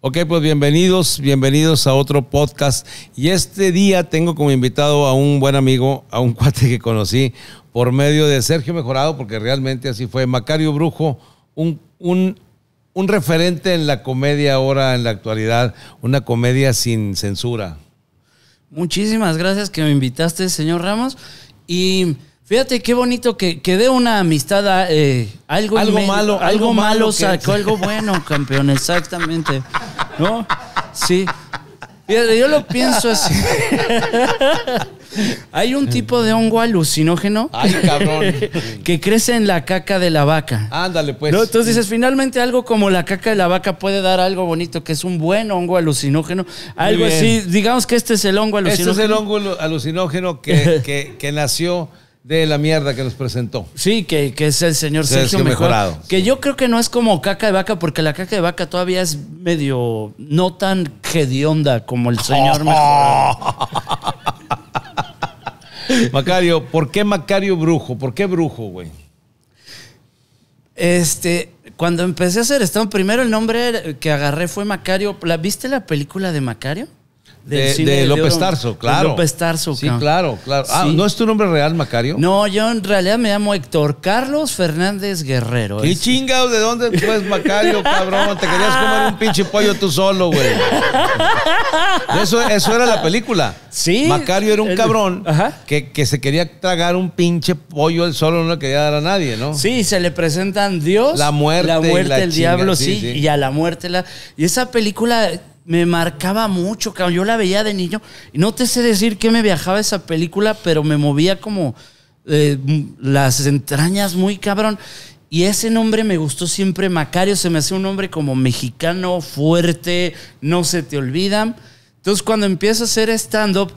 Ok, pues bienvenidos, bienvenidos a otro podcast. Y este día tengo como invitado a un buen amigo, a un cuate que conocí por medio de Sergio Mejorado, porque realmente así fue. Macario Brujo, un, un, un referente en la comedia ahora, en la actualidad, una comedia sin censura. Muchísimas gracias que me invitaste, señor Ramos. Y Fíjate qué bonito que, dé una amistad eh, algo, algo malo. Algo, malo sacó, algo bueno, campeón, exactamente. ¿No? Sí. Fíjate, yo lo pienso así. Hay un tipo de hongo alucinógeno. Ay, cabrón. que crece en la caca de la vaca. Ándale, pues. ¿No? Entonces dices, finalmente algo como la caca de la vaca puede dar algo bonito, que es un buen hongo alucinógeno. Algo así. Digamos que este es el hongo alucinógeno. Este es el hongo alucinógeno que, que nació de la mierda que nos presentó. Sí, que, es el señor Sergio, Mejorado. Que yo creo que no es como caca de vaca, porque la caca de vaca todavía es medio no tan gedionda como el señor Mejorado. Macario, ¿por qué Macario Brujo? ¿Por qué Brujo, güey? Este, cuando empecé a hacer esto, primero el nombre que agarré fue Macario. ¿La, ¿Viste la película de Macario? de, López Tarso, claro. López Tarso, Sí, claro, claro. Ah, ¿no es tu nombre real, Macario? No, yo en realidad me llamo Héctor Carlos Fernández Guerrero. ¿Qué chingados? ¿De dónde pues Macario, cabrón? Te querías comer un pinche pollo tú solo, güey. Eso, eso era la película. Sí. Macario era un cabrón que, que, se quería tragar un pinche pollo él solo, no le quería dar a nadie, ¿no? Sí, se le presentan Dios, la muerte, la el diablo, sí, sí, y a la muerte la. Y esa película me marcaba mucho, Yo la veía de niño. no te sé decir qué me viajaba esa película, pero me movía como eh, las entrañas muy cabrón. Y ese nombre me gustó siempre, Macario. Se me hace un nombre como mexicano, fuerte, no se te olvidan. Entonces, cuando empiezo a hacer stand-up,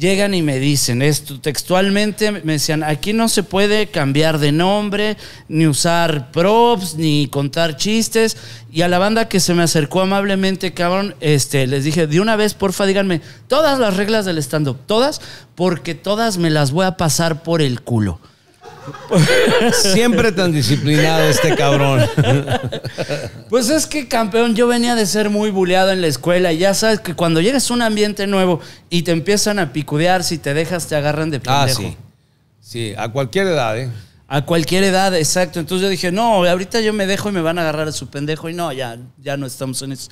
llegan y me dicen esto textualmente, me decían, aquí no se puede cambiar de nombre, ni usar props, ni contar chistes. Y a la banda que se me acercó amablemente, cabrón, este, les dije, de una vez, porfa, díganme todas las reglas del stand-up, todas, porque todas me las voy a pasar por el culo. Siempre tan disciplinado este cabrón. Pues es que, campeón, yo venía de ser muy buleado en la escuela y ya sabes que cuando llegas a un ambiente nuevo y te empiezan a picudear, si te dejas, te agarran de ah, pendejo. sí. Sí, a cualquier edad, ¿eh? A cualquier edad, exacto. Entonces yo dije, no, ahorita yo me dejo y me van a agarrar a su pendejo. Y no, ya, ya no estamos en eso.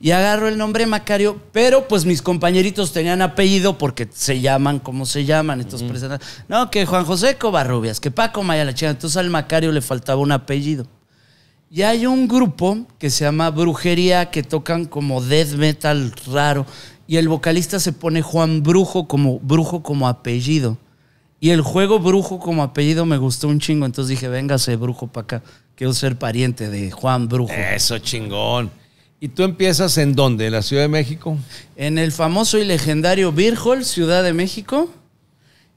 Y agarro el nombre Macario, pero pues mis compañeritos tenían apellido porque se llaman como se llaman. estos uh no, que Juan José Covarrubias, que Paco Maya la chica. Entonces al Macario le faltaba un apellido. Y hay un grupo que se llama Brujería, que tocan como death metal raro. Y el vocalista se pone Juan Brujo como, Brujo como apellido. Y el juego Brujo como apellido me gustó un chingo, entonces dije, véngase Brujo para acá, quiero ser pariente de Juan Brujo. Eso chingón. ¿Y tú empiezas en dónde? ¿En la Ciudad de México? En el famoso y legendario Beer Ciudad de México.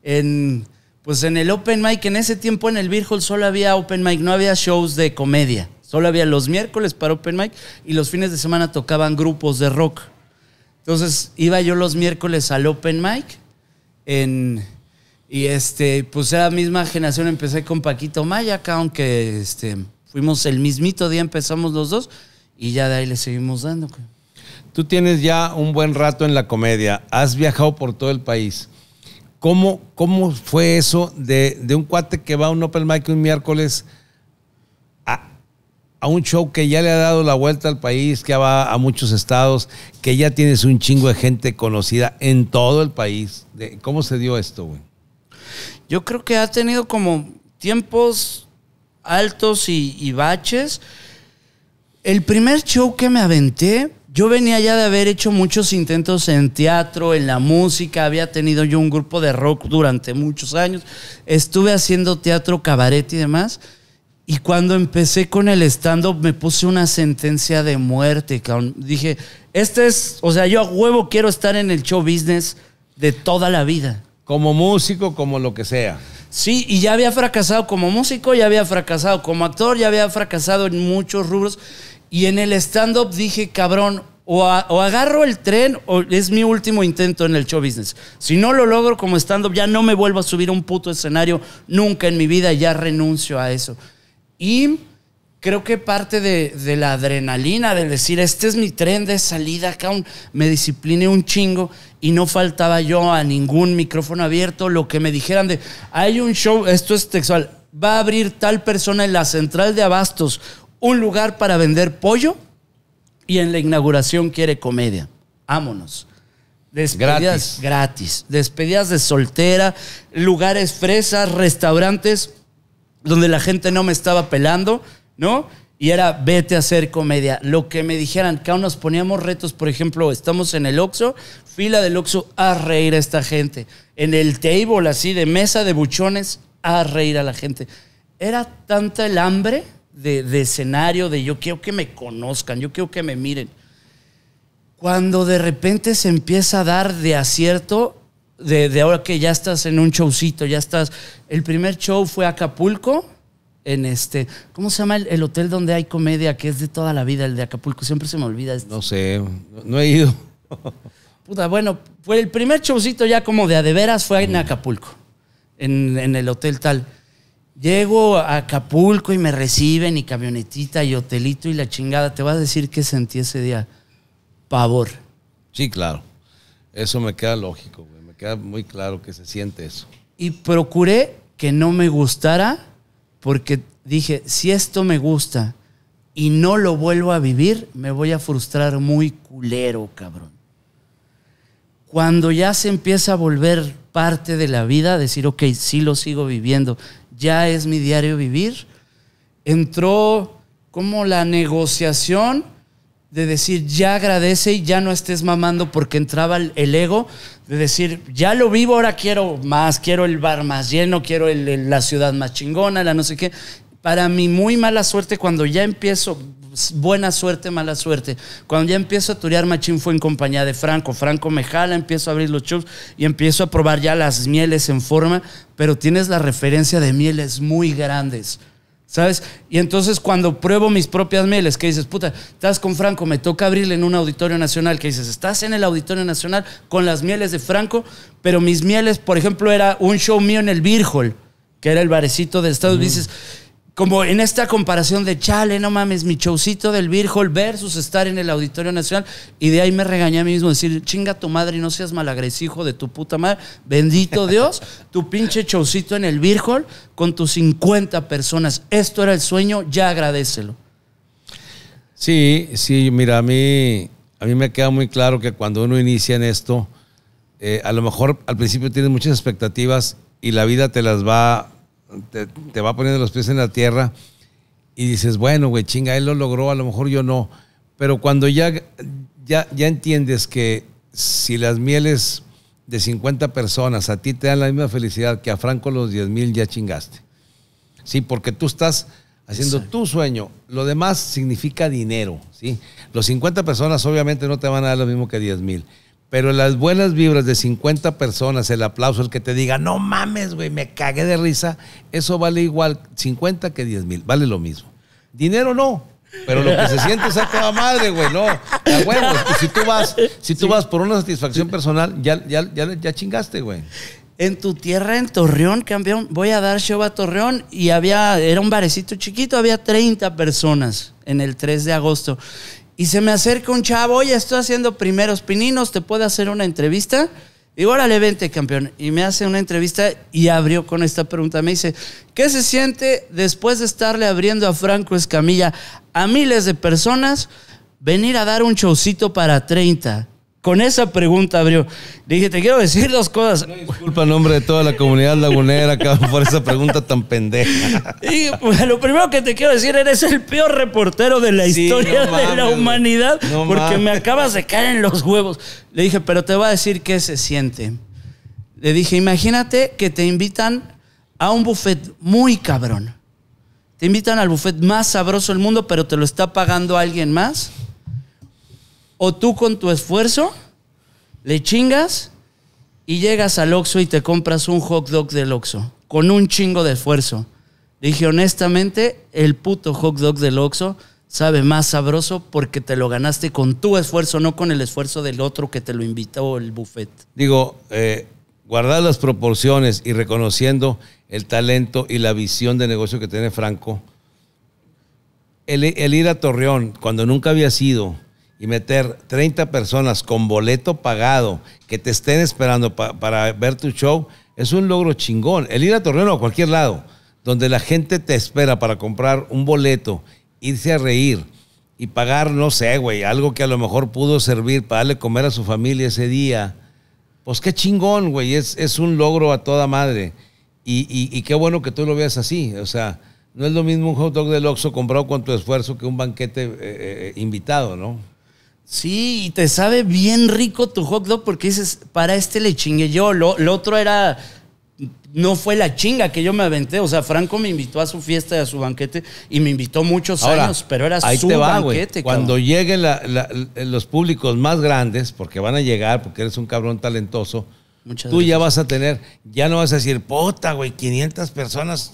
En, pues en el Open Mic, en ese tiempo en el Beer solo había Open Mic, no había shows de comedia. Solo había los miércoles para Open Mic y los fines de semana tocaban grupos de rock. Entonces iba yo los miércoles al Open Mic en y este, pues era la misma generación, empecé con Paquito Maya aunque este, fuimos el mismito día, empezamos los dos y ya de ahí le seguimos dando. Tú tienes ya un buen rato en la comedia, has viajado por todo el país. ¿Cómo, cómo fue eso de, un cuate que va a un Open Mic un miércoles a, a, un show que ya le ha dado la vuelta al país, que va a muchos estados, que ya tienes un chingo de gente conocida en todo el país? ¿Cómo se dio esto, güey? yo creo que ha tenido como tiempos altos y, baches. El primer show que me aventé, yo venía ya de haber hecho muchos intentos en teatro, en la música, había tenido yo un grupo de rock durante muchos años, estuve haciendo teatro, cabaret y demás. Y cuando empecé con el stand-up me puse una sentencia de muerte, Dije, este es, o sea, yo a huevo quiero estar en el show business de toda la vida como músico, como lo que sea. Sí, y ya había fracasado como músico, ya había fracasado como actor, ya había fracasado en muchos rubros. Y en el stand-up dije, cabrón, o, agarro el tren o es mi último intento en el show business. Si no lo logro como stand-up, ya no me vuelvo a subir a un puto escenario nunca en mi vida, ya renuncio a eso. Y creo que parte de, la adrenalina, de decir, este es mi tren de salida, acá me discipline un chingo y no faltaba yo a ningún micrófono abierto, lo que me dijeran de, hay un show, esto es textual, va a abrir tal persona en la central de abastos un lugar para vender pollo y en la inauguración quiere comedia. Vámonos. Despedidas gratis. gratis. Despedidas de soltera, lugares fresas, restaurantes donde la gente no me estaba pelando, ¿no? y era vete a hacer comedia. Lo que me dijeran, cada uno nos poníamos retos, por ejemplo, estamos en el Oxxo, fila del Oxxo a reír a esta gente. En el table así de mesa de buchones a reír a la gente. Era tanta el hambre de, escenario, de yo quiero que me conozcan, yo quiero que me miren. Cuando de repente se empieza a dar de acierto, de, de ahora que ya estás en un showcito, ya estás. El primer show fue Acapulco, en este, ¿cómo se llama el, hotel donde hay comedia que es de toda la vida, el de Acapulco? Siempre se me olvida. Este. No sé, no, he ido. Puta, bueno, fue el primer showcito ya como de a de veras fue en mm. Acapulco, en, el hotel tal. Llego a Acapulco y me reciben y camionetita y hotelito y la chingada. Te voy a decir que sentí ese día pavor. Sí, claro. Eso me queda lógico, Me queda muy claro que se siente eso. Y procuré que no me gustara porque dije, si esto me gusta y no lo vuelvo a vivir, me voy a frustrar muy culero, cabrón. Cuando ya se empieza a volver parte de la vida, decir, ok, sí lo sigo viviendo, ya es mi diario vivir, entró como la negociación de decir, ya agradece y ya no estés mamando porque entraba el, ego, de decir, ya lo vivo, ahora quiero más, quiero el bar más lleno, quiero la ciudad más chingona, la no sé qué. Para mí muy mala suerte, cuando ya empiezo, buena suerte, mala suerte, cuando ya empiezo a turear machín fue en compañía de Franco. Franco me jala, empiezo a abrir los chups y empiezo a probar ya las mieles en forma, pero tienes la referencia de mieles muy grandes ¿Sabes? Y entonces cuando pruebo mis propias mieles, que dices, puta, estás con Franco, me toca abrirle en un auditorio nacional, que dices, estás en el auditorio nacional con las mieles de Franco, pero mis mieles, por ejemplo, era un show mío en el Virgol, que era el barecito de Estados Unidos, dices, como en esta comparación de chale, no mames, mi showcito del Virgol versus estar en el Auditorio Nacional. Y de ahí me regañé a mí mismo, decir, chinga tu madre y no seas malagresijo de tu puta madre. Bendito Dios, tu pinche showcito en el Virgol con tus 50 personas. Esto era el sueño, ya agradecelo. Sí, sí, mira, a mí, a mí me queda muy claro que cuando uno inicia en esto, eh, a lo mejor al principio tienes muchas expectativas y la vida te las va te, va poniendo los pies en la tierra y dices, bueno, güey, chinga, él lo logró, a lo mejor yo no. Pero cuando ya, ya, ya entiendes que si las mieles de 50 personas a ti te dan la misma felicidad que a Franco los 10 mil, ya chingaste. Sí, porque tú estás haciendo tu sueño. Lo demás significa dinero, ¿sí? Los 50 personas obviamente no te van a dar lo mismo que 10 mil. Pero las buenas vibras de 50 personas, el aplauso, el que te diga, no mames, güey, me cagué de risa, eso vale igual 50 que 10 mil, vale lo mismo. Dinero no, pero lo que se siente es a toda madre, güey, no. si tú vas, si tú vas por una satisfacción personal, ya, ya, ya, ya chingaste, güey. En tu tierra, en Torreón, campeón, voy a dar show a Torreón y había, era un barecito chiquito, había 30 personas en el 3 de agosto. Y se me acerca un chavo, oye, estoy haciendo primeros pininos, ¿te puedo hacer una entrevista? Y órale, vente, campeón. Y me hace una entrevista y abrió con esta pregunta. Me dice, ¿qué se siente después de estarle abriendo a Franco Escamilla a miles de personas venir a dar un showcito para 30? Con esa pregunta abrió. Le dije, te quiero decir dos cosas. disculpa en nombre de toda la comunidad lagunera por esa pregunta tan pendeja. Y, lo primero que te quiero decir, eres el peor reportero de la historia de la humanidad porque me acabas de caer en los huevos. Le dije, pero te voy a decir qué se siente. Le dije, imagínate que te invitan a un buffet muy cabrón. Te invitan al buffet más sabroso del mundo, pero te lo está pagando alguien más o tú con tu esfuerzo le chingas y llegas al Oxxo y te compras un hot dog del Oxxo con un chingo de esfuerzo. Dije, honestamente, el puto hot dog del Oxxo sabe más sabroso porque te lo ganaste con tu esfuerzo, no con el esfuerzo del otro que te lo invitó el buffet. Digo, eh, guardar las proporciones y reconociendo el talento y la visión de negocio que tiene Franco, el, el ir a Torreón cuando nunca había sido y meter 30 personas con boleto pagado que te estén esperando para ver tu show, es un logro chingón. El ir a Torreón o a cualquier lado, donde la gente te espera para comprar un boleto, irse a reír y pagar, no sé, güey, algo que a lo mejor pudo servir para darle comer a su familia ese día. Pues qué chingón, güey, es, un logro a toda madre. Y, qué bueno que tú lo veas así. O sea, no es lo mismo un hot dog del Oxxo comprado con tu esfuerzo que un banquete eh, eh, invitado, ¿no? Sí, y te sabe bien rico tu hot dog porque dices, para este le chingué yo. Lo, otro era, no fue la chinga que yo me aventé. O sea, Franco me invitó a su fiesta y a su banquete y me invitó muchos años, pero era su banquete. Cuando lleguen la, los públicos más grandes, porque van a llegar, porque eres un cabrón talentoso, tú ya vas a tener, ya no vas a decir, puta, güey, 500 personas,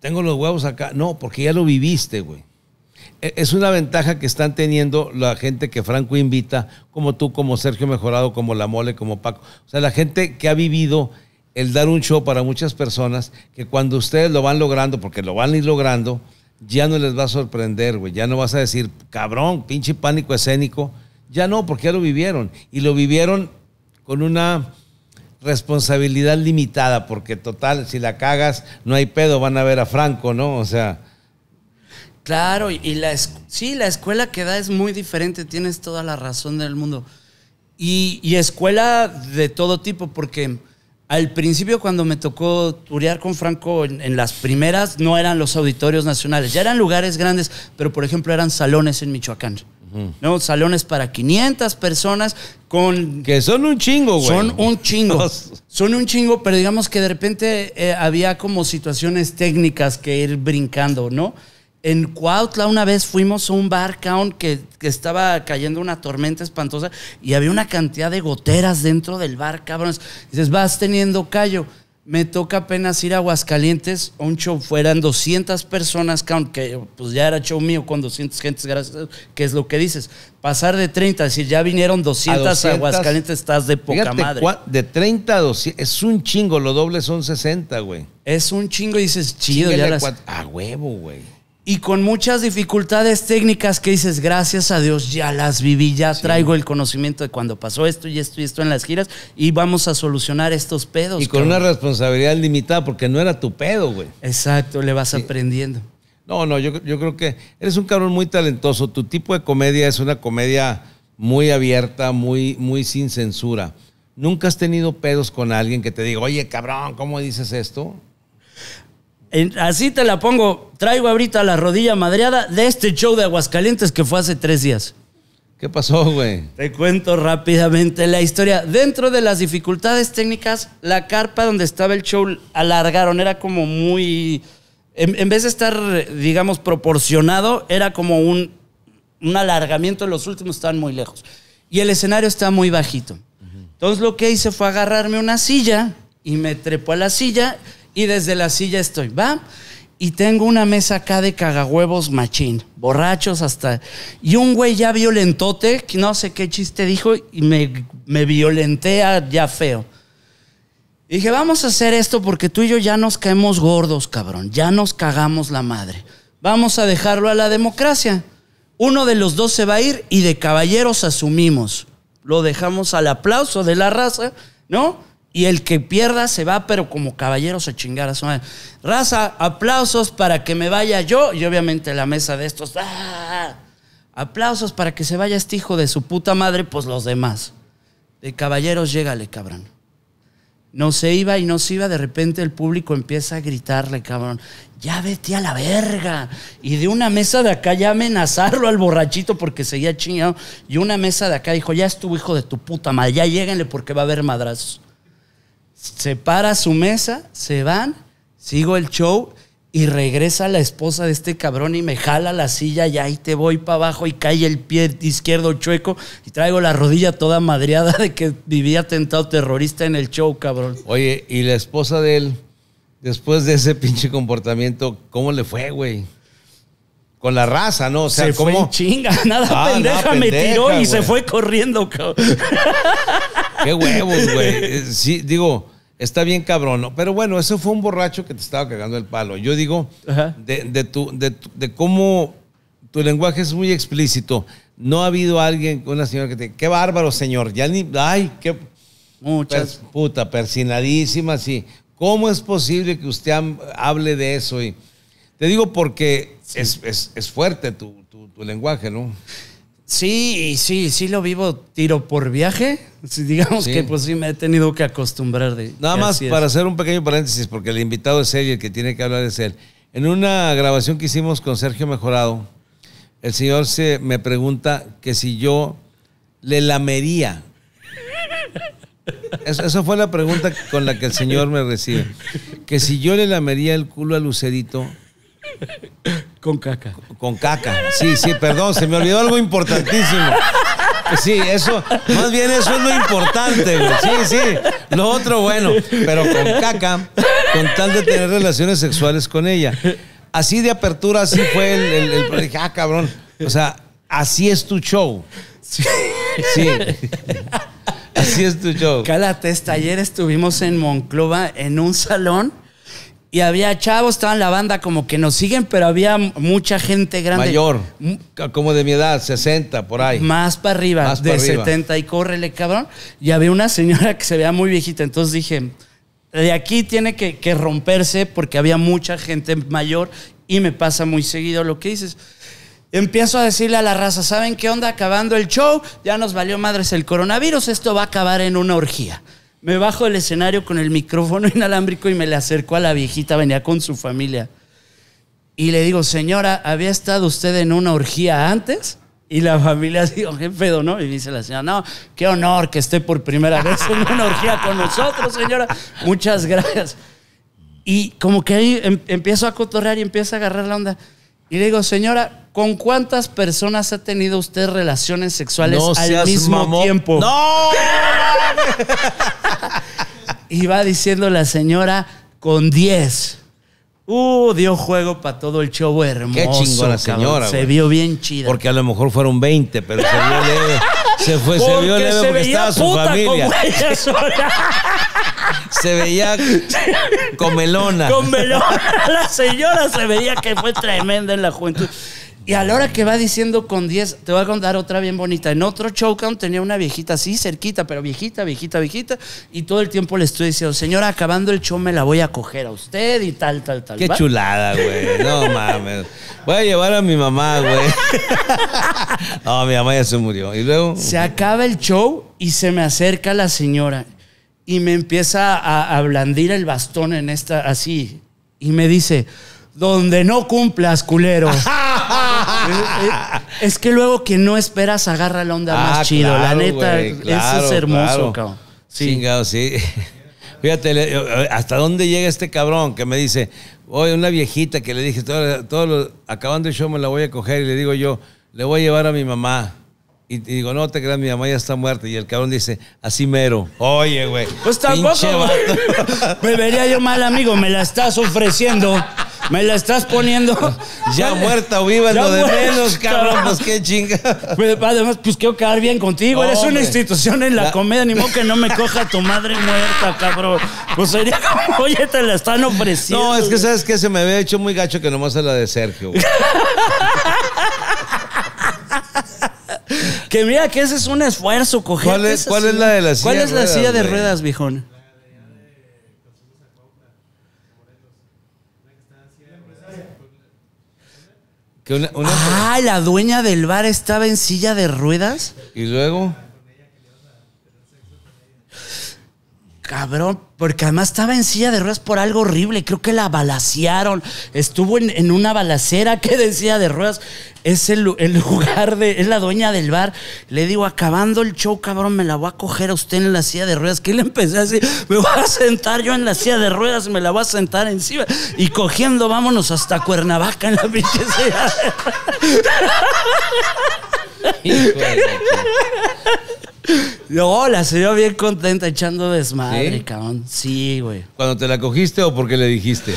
tengo los huevos acá. No, porque ya lo viviste, güey. E-, es una ventaja que están teniendo la gente que Franco invita, como tú, como Sergio Mejorado, como La Mole, como Paco. O sea, la gente que ha vivido el dar un show para muchas personas, que cuando ustedes lo van logrando, porque lo van a ir logrando, ya no les va a sorprender, güey. Ya no vas a decir, cabrón, pinche pánico escénico. Ya no, porque ya lo vivieron. Y lo vivieron con una responsabilidad limitada, porque total, si la cagas, no hay pedo, van a ver a Franco, ¿no? O sea Claro, y la sí, la escuela que da es muy diferente, tienes toda la razón del mundo. Y, escuela de todo tipo, porque al principio cuando me tocó turear con Franco en, las primeras no eran los auditorios nacionales, ya eran lugares grandes, pero por ejemplo eran salones en Michoacán. ¿no? Salones para 500 personas con... Que son un chingo, güey. Son un chingo. son un chingo, pero digamos que de repente eh, había como situaciones técnicas que ir brincando, ¿no? En Cuautla una vez fuimos a un bar count que, estaba cayendo una tormenta espantosa y había una cantidad de goteras dentro del bar, cabrones. Dices, vas teniendo callo. Me toca apenas ir a Aguascalientes a un show. Fueran 200 personas count, que pues ya era show mío con 200 gentes, gracias, que es lo que dices. Pasar de 30, es decir, ya vinieron 200 a, Aguascalientes, estás de poca madre. De 30 a 200, es un chingo, lo doble son 60, güey. Es un chingo y dices, chido, ya A huevo, güey y con muchas dificultades técnicas que dices, gracias a Dios, ya las viví, ya traigo el conocimiento de cuando pasó esto y esto y esto en las giras y vamos a solucionar estos pedos. Y con una responsabilidad limitada porque no era tu pedo, güey. Exacto, le vas aprendiendo. No, no, yo, yo creo que eres un cabrón muy talentoso. Tu tipo de comedia es una comedia muy abierta, muy, muy sin censura. ¿Nunca has tenido pedos con alguien que te diga, oye, cabrón, ¿cómo dices esto? Así te la pongo. Traigo ahorita la rodilla madreada de este show de Aguascalientes que fue hace tres días. ¿Qué pasó, güey? Te cuento rápidamente la historia. Dentro de las dificultades técnicas, la carpa donde estaba el show alargaron. Era como muy. En, vez de estar, digamos, proporcionado, era como un, un alargamiento. Los últimos estaban muy lejos. Y el escenario está muy bajito. Entonces lo que hice fue agarrarme una silla y me trepó a la silla y desde la silla estoy, ¿va? Y tengo una mesa acá de cagahuevos machín, borrachos hasta... Y un güey ya violentote, no sé qué chiste dijo, y me, me violentea ya feo. dije, vamos a hacer esto porque tú y yo ya nos caemos gordos, cabrón. Ya nos cagamos la madre. Vamos a dejarlo a la democracia. Uno de los dos se va a ir y de caballeros asumimos. Lo dejamos al aplauso de la raza, ¿no? Y el que pierda se va, pero como caballeros a chingar a su madre. Raza, aplausos para que me vaya yo y obviamente la mesa de estos. ¡Ah! Aplausos para que se vaya este hijo de su puta madre, pues los demás. De caballeros, llégale, cabrón. No se iba y no se iba, de repente el público empieza a gritarle, cabrón, ya vete a la verga. Y de una mesa de acá ya amenazarlo al borrachito porque seguía chingado. Y una mesa de acá dijo, ya estuvo hijo de tu puta madre, ya lléguenle porque va a haber madrazos se para su mesa, se van, sigo el show y regresa la esposa de este cabrón y me jala la silla y ahí te voy para abajo y cae el pie izquierdo chueco y traigo la rodilla toda madreada de que vivía atentado terrorista en el show, cabrón. Oye, y la esposa de él, después de ese pinche comportamiento, ¿cómo le fue, güey? Con la raza, ¿no? O sea, ¿cómo? chinga, nada ah, pendeja, me tiró y se fue corriendo, cabrón. Qué huevos, güey. Eh, sí, digo, está bien cabrón, ¿no? Pero bueno, eso fue un borracho que te estaba cagando el palo. Yo digo, de, de, tu, de, de, cómo tu lenguaje es muy explícito. No ha habido alguien, una señora que te. ¡Qué bárbaro, señor! Ya ni. ¡Ay, qué. Muchas. puta, persinadísima, sí. ¿Cómo es posible que usted hable de eso? te digo porque es, fuerte tu, tu, tu lenguaje, ¿no? Sí, sí, sí lo vivo tiro por viaje. Digamos que pues sí me he tenido que acostumbrar de. Nada más para hacer un pequeño paréntesis, porque el invitado es él y el que tiene que hablar es él. En una grabación que hicimos con Sergio Mejorado, el señor se me pregunta que si yo le lamería. Eso, esa fue la pregunta con la que el señor me recibe. Que si yo le lamería el culo a Lucerito con caca. Con caca. Sí, sí, perdón, se me olvidó algo importantísimo. Sí, eso, más bien eso es lo importante. Sí, sí, lo otro bueno, pero con caca, con tal de tener relaciones sexuales con ella. Así de apertura, así fue el, ah, cabrón. O sea, así es tu show. Sí. Así es tu show. testa, ayer estuvimos en Monclova en un salón y había chavos, en la banda como que nos siguen, pero había mucha gente grande. Mayor, como de mi edad, 60, por ahí. Más para arriba, de 70 y córrele, cabrón. Y había una señora que se veía muy viejita, entonces dije, de aquí tiene que, que romperse porque había mucha gente mayor y me pasa muy seguido lo que dices. Empiezo a decirle a la raza, ¿saben qué onda? Acabando el show, ya nos valió madres el coronavirus, esto va a acabar en una orgía. Me bajo del escenario con el micrófono inalámbrico y me le acerco a la viejita, venía con su familia. Y le digo, señora, ¿había estado usted en una orgía antes? Y la familia dijo, qué pedo, ¿no? Y dice la señora, no, qué honor que esté por primera vez en una orgía con nosotros, señora. Muchas gracias. Y como que ahí em-, empiezo a cotorrear y empiezo a agarrar la onda. Y le digo, señora, ¿Con cuántas personas ha tenido usted relaciones sexuales al mismo tiempo? ¡No! y va diciendo la señora con 10. Uh, dio juego para todo el show hermoso. Qué chingona la señora. Se vio bien chida. Porque a lo mejor fueron 20, pero se vio leve. Se fue, se vio leve porque estaba su familia. se veía Con Comelona. La señora se veía que fue tremenda en la juventud. Y a la hora que va diciendo con 10, te voy a contar otra bien bonita. En otro showcount tenía una viejita así, cerquita, pero viejita, viejita, viejita. Y todo el tiempo le estoy diciendo, señora, acabando el show me la voy a coger a usted y tal, tal, tal. Qué chulada, güey. No mames. Voy a llevar a mi mamá, güey. no, mi mamá ya se murió. Y luego. Se acaba el show y se me acerca la señora. Y me empieza a, a blandir el bastón en esta, así. Y me dice donde no cumplas, culero. Eh, eh, es que luego que no esperas agarra la onda ah, más chido. la neta, es hermoso, cabrón. Chingado, sí. Fíjate, eh, hasta dónde llega este cabrón que me dice, oye, una viejita que le dije, todo, acabando el show me la voy a coger y le digo yo, le voy a llevar a mi mamá. Y, digo, no te creas, mi mamá ya está muerta. Y el cabrón dice, así mero. Oye, güey. Pues tampoco, güey. Me vería yo mal, amigo, me la estás ofreciendo. Me la estás poniendo. ya muerta o viva, lo de menos, cabrón, pues qué chinga. Además, pues quiero quedar bien contigo. Eres una institución en la, comedia, ni modo que no me coja tu madre muerta, cabrón. Pues sería como, oye, te la están ofreciendo. No, es que sabes que se me había hecho muy gacho que nomás es la de Sergio, Que mira que ese es un esfuerzo coger. ¿Cuál es, la de la silla ¿Cuál es la silla de ruedas, bijón? ah, la dueña del bar estaba en silla de ruedas. ¿Y luego? cabrón, porque además estaba en silla de ruedas por algo horrible. Creo que la balasearon. Estuvo en, una balacera que de silla de ruedas. Es el, lugar de. Es la dueña del bar. Le digo, acabando el show, cabrón, me la voy a coger a usted en la silla de ruedas. Que le empecé a decir, me voy a sentar yo en la silla de ruedas, me la voy a sentar encima. Y cogiendo, vámonos hasta Cuernavaca en la pinche no, la se vio bien contenta echando desmadre, cabrón. Sí, güey. ¿Cuando te la cogiste o porque le dijiste?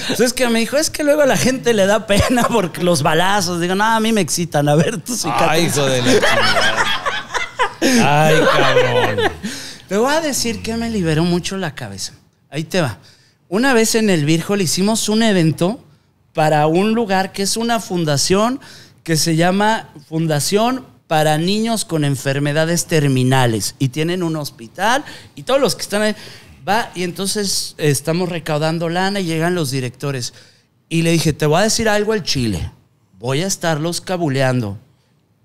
Entonces que me dijo, es que luego a la gente le da pena porque los balazos. Digo, no, a mí me excitan. A ver, tú sí. Ay, de Ay, cabrón. Te voy a decir que me liberó mucho la cabeza. Ahí te va. Una vez en el Virgo le hicimos un evento para un lugar que es una fundación que se llama Fundación para Niños con Enfermedades Terminales y tienen un hospital y todos los que están ahí. Va, y entonces eh, estamos recaudando lana y llegan los directores. Y le dije, te voy a decir algo al Chile. Voy a estarlos cabuleando.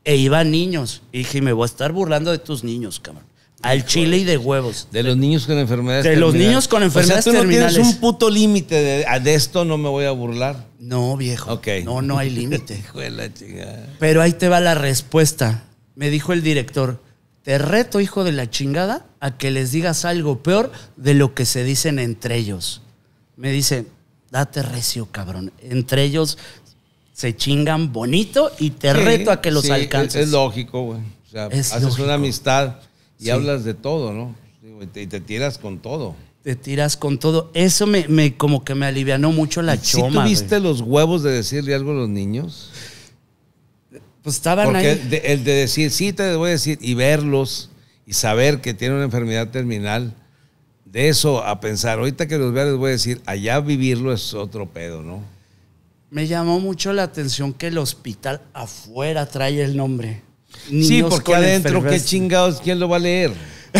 E iban niños. Y dije, me voy a estar burlando de tus niños, cabrón. Al chile y de huevos. De los niños con enfermedades De los niños con enfermedades terminales. Tienes un puto límite de, esto no me voy a burlar. No, viejo. No, no hay límite. Pero ahí te va la respuesta. Me dijo el director, te reto, hijo de la chingada, a que les digas algo peor de lo que se dicen entre ellos. Me dice, date recio, cabrón. Entre ellos se chingan bonito y te reto a que los alcances. Es, lógico, güey. O haces una amistad y hablas de todo, ¿no? Y te, tiras con todo. Te tiras con todo. Eso me, me como que me alivianó mucho la choma. ¿Sí tuviste los huevos de decirle algo a los niños? Pues estaban ahí. el de decir, sí, te voy a decir, y verlos y saber que tienen una enfermedad terminal, de eso a pensar, ahorita que los vea les voy a decir, allá vivirlo es otro pedo, ¿no? Me llamó mucho la atención que el hospital afuera trae el nombre sí, porque adentro, ¿qué chingados? ¿Quién lo va a leer?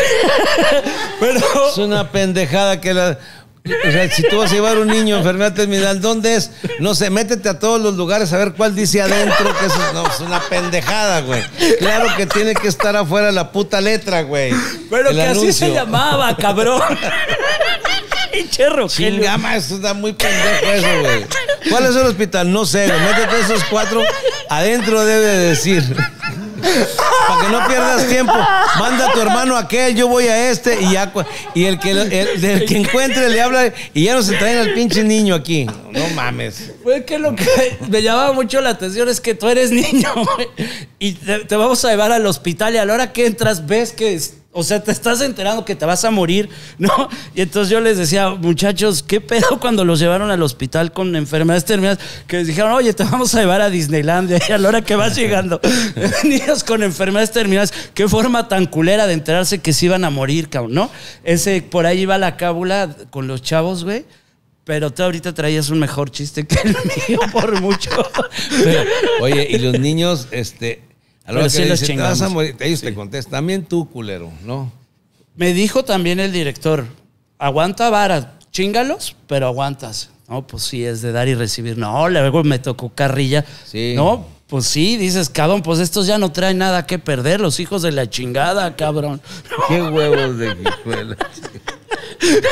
Es una pendejada que la... O sea, si tú vas a llevar un niño enfermedad terminal, ¿dónde es? No sé, métete a todos los lugares a ver cuál dice adentro, que no, es una pendejada, güey. Claro que tiene que estar afuera la puta letra, güey. Pero que así se llamaba, cabrón. ¿Quién Rogelio. Chingama, eso está muy pendejo eso, güey. ¿Cuál es el hospital? No sé, güey. Métete esos cuatro, adentro debe decir. Para que no pierdas tiempo. Manda a tu hermano a aquel, yo voy a este. Y, y el, que, el, que encuentre le habla y ya no se traen al pinche niño aquí. No mames. Pues que lo que me llamaba mucho la atención es que tú eres niño, Y te, vamos a llevar al hospital y a la hora que entras ves que o sea, te estás enterando que te vas a morir, ¿no? Y entonces yo les decía, muchachos, ¿qué pedo cuando los llevaron al hospital con enfermedades terminales? Que les dijeron, oye, te vamos a llevar a Disneylandia y a la hora que vas llegando. Niños con enfermedades terminadas, qué forma tan culera de enterarse que se iban a morir, cabrón, ¿no? Ese, por ahí iba la cábula con los chavos, güey. Pero tú ahorita traías un mejor chiste que el mío por mucho. oye, y los niños, este, a a ellos te contestan, también tú, culero, ¿no? Me dijo también el director, aguanta vara, chingalos, pero aguantas. No, pues sí, es de dar y recibir. No, luego me tocó carrilla. Sí. No, pues sí, dices, cabrón, pues estos ya no traen nada que perder, los hijos de la chingada, cabrón. Qué huevos de hijuela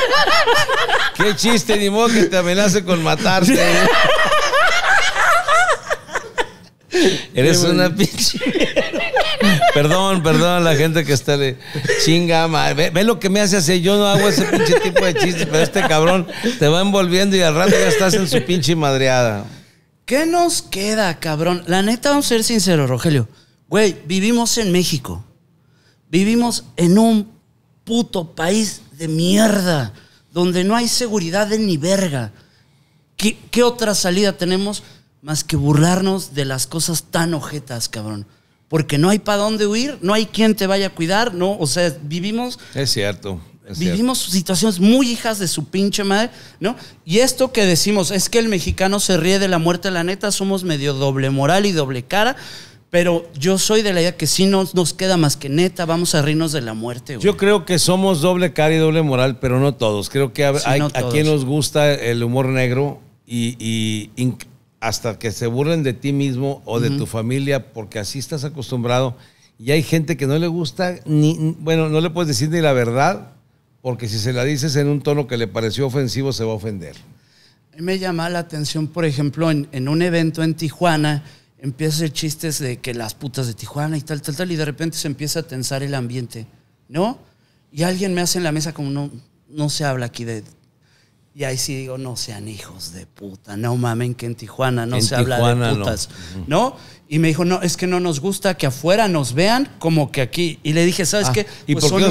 Qué chiste, ni modo que te amenace con matarte. ¿eh? Eres una pinche. perdón, perdón la gente que está de chinga, ve, ve, lo que me hace hacer. Yo no hago ese pinche tipo de chiste, pero este cabrón te va envolviendo y al rato ya estás en su pinche madreada. ¿Qué nos queda, cabrón? La neta, vamos a ser sinceros, Rogelio. Güey, vivimos en México. Vivimos en un puto país de mierda, donde no hay seguridad ni verga. ¿Qué, qué otra salida tenemos? más que burlarnos de las cosas tan ojetas, cabrón. Porque no hay para dónde huir, no hay quien te vaya a cuidar, ¿no? O sea, vivimos... Es cierto. vivimos situaciones muy hijas de su pinche madre, ¿no? Y esto que decimos, es que el mexicano se ríe de la muerte, la neta, somos medio doble moral y doble cara. Pero yo soy de la idea que si no nos queda más que neta, vamos a reírnos de la muerte. Yo creo que somos doble cara y doble moral, pero no todos. Creo que a quien nos gusta el humor negro y hasta que se burlen de ti mismo o de tu familia porque así estás acostumbrado. Y hay gente que no le gusta, ni, bueno, no le puedes decir ni la verdad porque si se la dices en un tono que le pareció ofensivo se va a ofender. Me llama la atención, por ejemplo, en, un evento en Tijuana, empiezan a chistes de que las putas de Tijuana y tal, tal, tal, y de repente se empieza a tensar el ambiente, ¿no? Y alguien me hace en la mesa como no, no se habla aquí de y ahí sí digo, no sean hijos de puta, no mamen que en Tijuana no se habla de putas, no. Y me dijo, no, es que no nos gusta que afuera nos vean como que aquí. Y le dije, ¿sabes ah, qué? ¿y pues son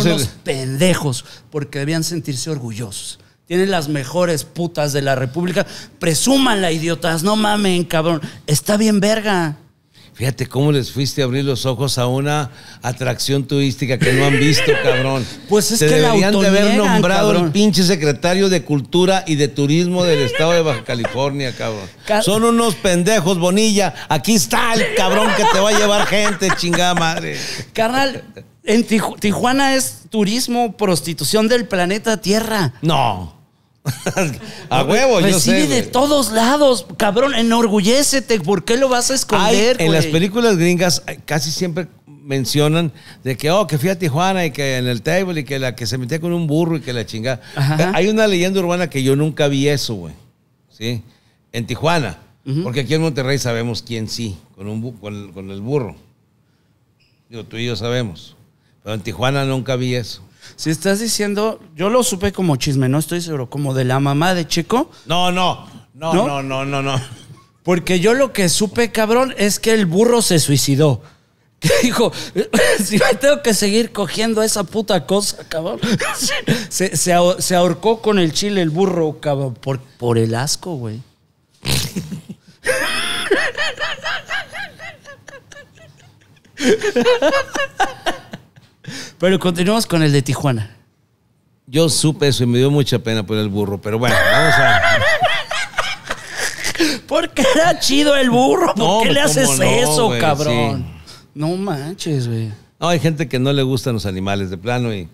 pendejos, porque debían sentirse orgullosos. Tienen las mejores putas de la República. Presúmanla, idiotas, no mamen, cabrón. Está bien verga. Fíjate cómo les fuiste a abrir los ojos a una atracción turística que no han visto, cabrón. Pues es que deberían de haber nombrado el pinche secretario de Cultura y de Turismo del Estado de Baja California, cabrón. Son unos pendejos, Bonilla. Aquí está el cabrón que te va a llevar gente, chingada madre. Carnal, en Tijuana es turismo, prostitución del planeta Tierra. No a pues, huevo, Recibe yo pues de todos lados, cabrón, enorgullécete, ¿por qué lo vas a esconder? en las películas gringas eh, casi siempre mencionan de que, oh, que fui a Tijuana y que en el table y que la que se metía con un burro y que la chingada. Eh, hay una leyenda urbana que yo nunca vi eso, güey. ¿Sí? En Tijuana. Porque aquí en Monterrey sabemos quién sí, con, un, con, con el burro. Digo, tú y yo sabemos. Pero en Tijuana nunca vi eso. Si estás diciendo, yo lo supe como chisme, no estoy seguro, como de la mamá de chico? No, no, no, no, no, no, no. Porque yo lo que supe, cabrón, es que el burro se suicidó. Que dijo, si me tengo que seguir cogiendo esa puta cosa, cabrón. Se, ahorcó con el chile el burro, cabrón, por, por el asco, güey. Pero continuamos con el de Tijuana. Yo supe eso y me dio mucha pena por el burro, pero bueno, vamos a. Porque era chido el burro. ¿Por qué le haces eso, cabrón? No manches, güey. No, hay gente que no le gustan los animales de plano y,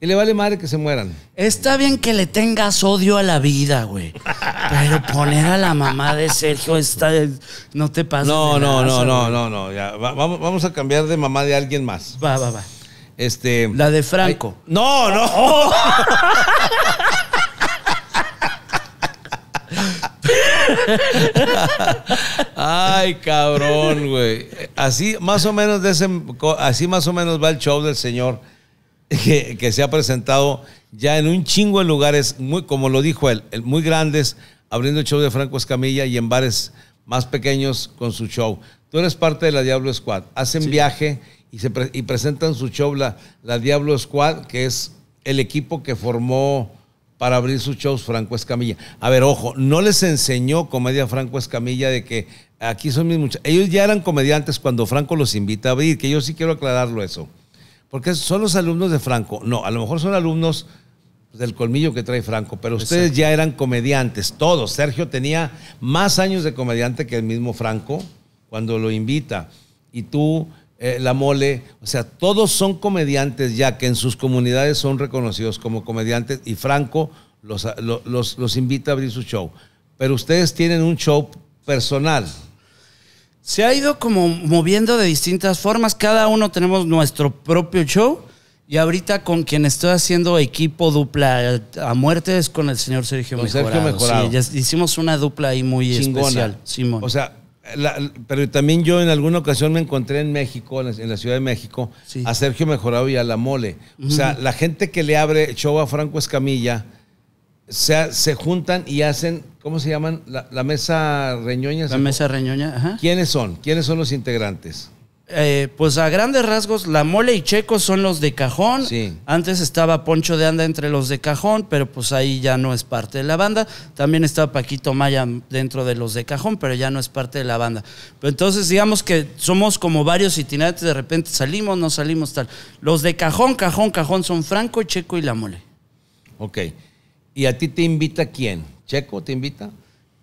y le vale madre que se mueran. Está bien que le tengas odio a la vida, güey. Pero poner a la mamá de Sergio está. No te pasa. No, no, no, no, no, no. vamos, vamos a cambiar de mamá de alguien más. Va, va, va. Este. La de Franco. no, no. Ay, cabrón, güey. Así más o menos de ese, así más o menos va el show del señor que, se ha presentado ya en un chingo de lugares, muy, como lo dijo él, muy grandes, abriendo el show de Franco Escamilla y en bares más pequeños con su show. Tú eres parte de la Diablo Squad. Hacen viaje y, presentan su show la, Diablo Squad, que es el equipo que formó para abrir sus shows Franco Escamilla. A ver, ojo, no les enseñó comedia Franco Escamilla de que aquí son mis muchachos. Ellos ya eran comediantes cuando Franco los invita a abrir, que yo sí quiero aclararlo eso. Porque son los alumnos de Franco. No, a lo mejor son alumnos del colmillo que trae Franco, pero ustedes ya eran comediantes, todos. Sergio tenía más años de comediante que el mismo Franco cuando lo invita. Y tú eh, la Mole, o sea, todos son comediantes ya que en sus comunidades son reconocidos como comediantes y Franco los, invita a abrir su show. Pero ustedes tienen un show personal. Se ha ido como moviendo de distintas formas. Cada uno tenemos nuestro propio show. Y ahorita con quien estoy haciendo equipo dupla a muerte es con el señor Sergio Sergio hicimos una dupla ahí muy especial. Simón. O sea, pero también yo en alguna ocasión me encontré en México, en la, Ciudad de México, a Sergio Mejorado y a La Mole. O sea, la gente que le abre show a Franco Escamilla, se, se juntan y hacen, ¿cómo se llaman? La, la mesa reñoña. La mesa reñoña, ajá. ¿Quiénes son? ¿Quiénes son los integrantes? Eh, pues a grandes rasgos, la mole y checo son los de cajón. Antes estaba Poncho de Anda entre los de cajón, pero pues ahí ya no es parte de la banda. También estaba Paquito Maya dentro de los de cajón, pero ya no es parte de la banda. Pero entonces, digamos que somos como varios itinerantes, de repente salimos, no salimos tal. Los de cajón, cajón, cajón son Franco, Checo y la mole. Ok. ¿Y a ti te invita quién? ¿Checo te invita?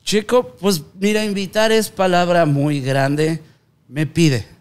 Checo, pues mira, invitar es palabra muy grande. Me pide.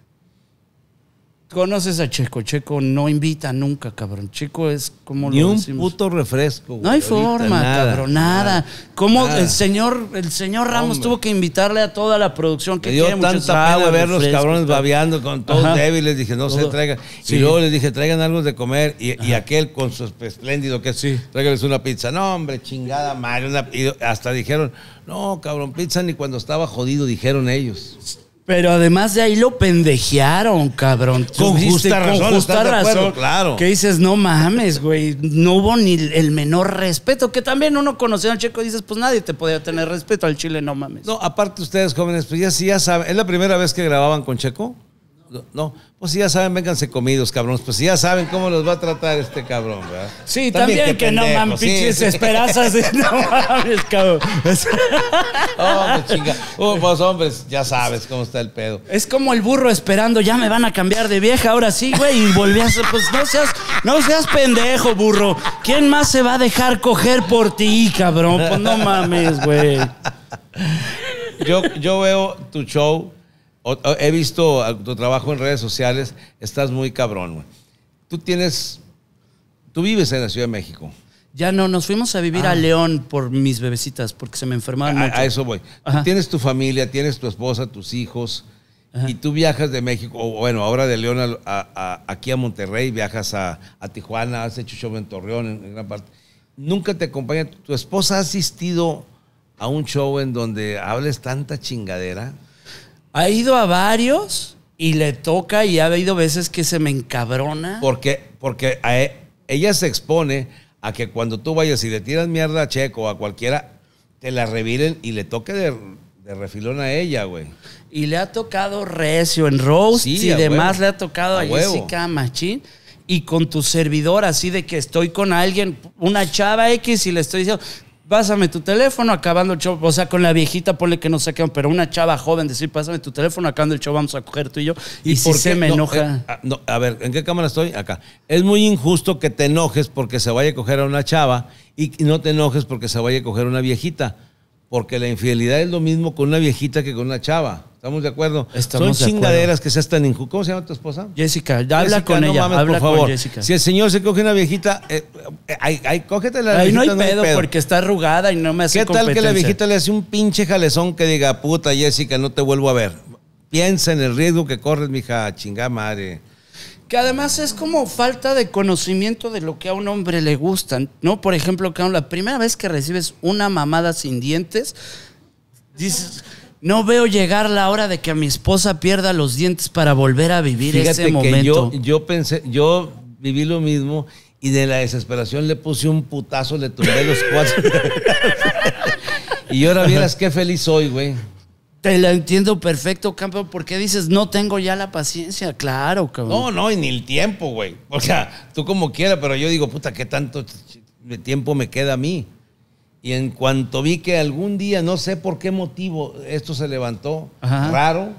Conoces a Checo, Checo no invita nunca, cabrón. Checo es como Ni un puto refresco. no hay forma, cabrón, nada. como el señor, el señor Ramos tuvo que invitarle a toda la producción que Me dio agua ver los cabrones babeando con todos débiles, dije, no se traigan. Y luego les dije, traigan algo de comer y, aquel con su espléndido que sí, tráigales una pizza. No, hombre, chingada madre, hasta dijeron, "No, cabrón, pizza ni cuando estaba jodido", dijeron ellos. Pero además de ahí lo pendejearon, cabrón. Con justa razón. Con justa razón. claro. Que dices, no mames, güey. No hubo ni el menor respeto. Que también uno conoció al checo y dices, pues nadie te podía tener respeto al chile, no mames. No, aparte ustedes jóvenes, pues ya sí, ya saben. ¿Es la primera vez que grababan con checo? no, pues si ya saben, vénganse comidos, cabrones. Pues si ya saben cómo los va a tratar este cabrón, ¿verdad? Sí, también, que no mames, pinches esperanzas. no mames, cabrón. Oh, chinga. Uh, pues, hombre, ya sabes cómo está el pedo. Es como el burro esperando, ya me van a cambiar de vieja ahora sí, güey. Y volví pues no seas, no seas pendejo, burro. ¿Quién más se va a dejar coger por ti, cabrón? Pues no mames, güey. Yo, yo veo tu show he visto tu trabajo en redes sociales, estás muy cabrón, güey. Tú tienes, tú vives en la Ciudad de México. Ya no, nos fuimos a vivir a ah. León por mis bebecitas, porque se me enfermaban a, mucho. A eso voy. tienes tu familia, tienes tu esposa, tus hijos, y tú viajas de México, o bueno, ahora de León aquí a Monterrey, viajas a, Tijuana, has hecho show en Torreón, en, en gran parte. Nunca te acompaña. ¿Tu esposa ha asistido a un show en donde hables tanta chingadera? Ha ido a varios y le toca y ha habido veces que se me encabrona. Porque, porque e, ella se expone a que cuando tú vayas y le tiras mierda a Checo o a cualquiera, te la reviren y le toque de, refilón a ella, güey. Y le ha tocado recio en Rose y demás le ha tocado a, Jessica Machín. Y con tu servidor, así de que estoy con alguien, una chava X, y le estoy diciendo, pásame tu teléfono, acabando el show, o sea, con la viejita, ponle que no qué, pero una chava joven, decir, pásame tu teléfono, acabando el show, vamos a coger tú y yo. Y, por qué me enoja. Eh, ah, a ver, ¿en qué cámara estoy? Acá. Es muy injusto que te enojes porque se vaya a coger a una chava y no te enojes porque se vaya a coger a una viejita. Porque la infidelidad es lo mismo con una viejita que con una chava. ¿Estamos de acuerdo? Son chingaderas que se tan injustas. ¿Cómo se llama tu esposa? Jessica, habla con ella. habla por favor. Si el señor se coge una viejita, eh, eh, ahí, la no, hay, pedo porque está arrugada y no me hace ¿Qué tal que la viejita le hace un pinche jalezón que diga, puta Jessica, no te vuelvo a ver? Piensa en el riesgo que corres, mija, chingada madre. Que además es como falta de conocimiento de lo que a un hombre le gustan, ¿no? Por ejemplo, que la primera vez que recibes una mamada sin dientes, dices, no veo llegar la hora de que mi esposa pierda los dientes para volver a vivir ese momento. yo, pensé, yo viví lo mismo y de la desesperación le puse un putazo, le tumbé los cuatro. y ahora vieras qué feliz soy, güey lo entiendo perfecto, campeón. ¿Por qué dices no tengo ya la paciencia? Claro, cabrón. No, no, y ni el tiempo, güey. O sea, tú como quieras, pero yo digo, puta, ¿qué tanto tiempo me queda a mí? Y en cuanto vi que algún día, no sé por qué motivo, esto se levantó, raro,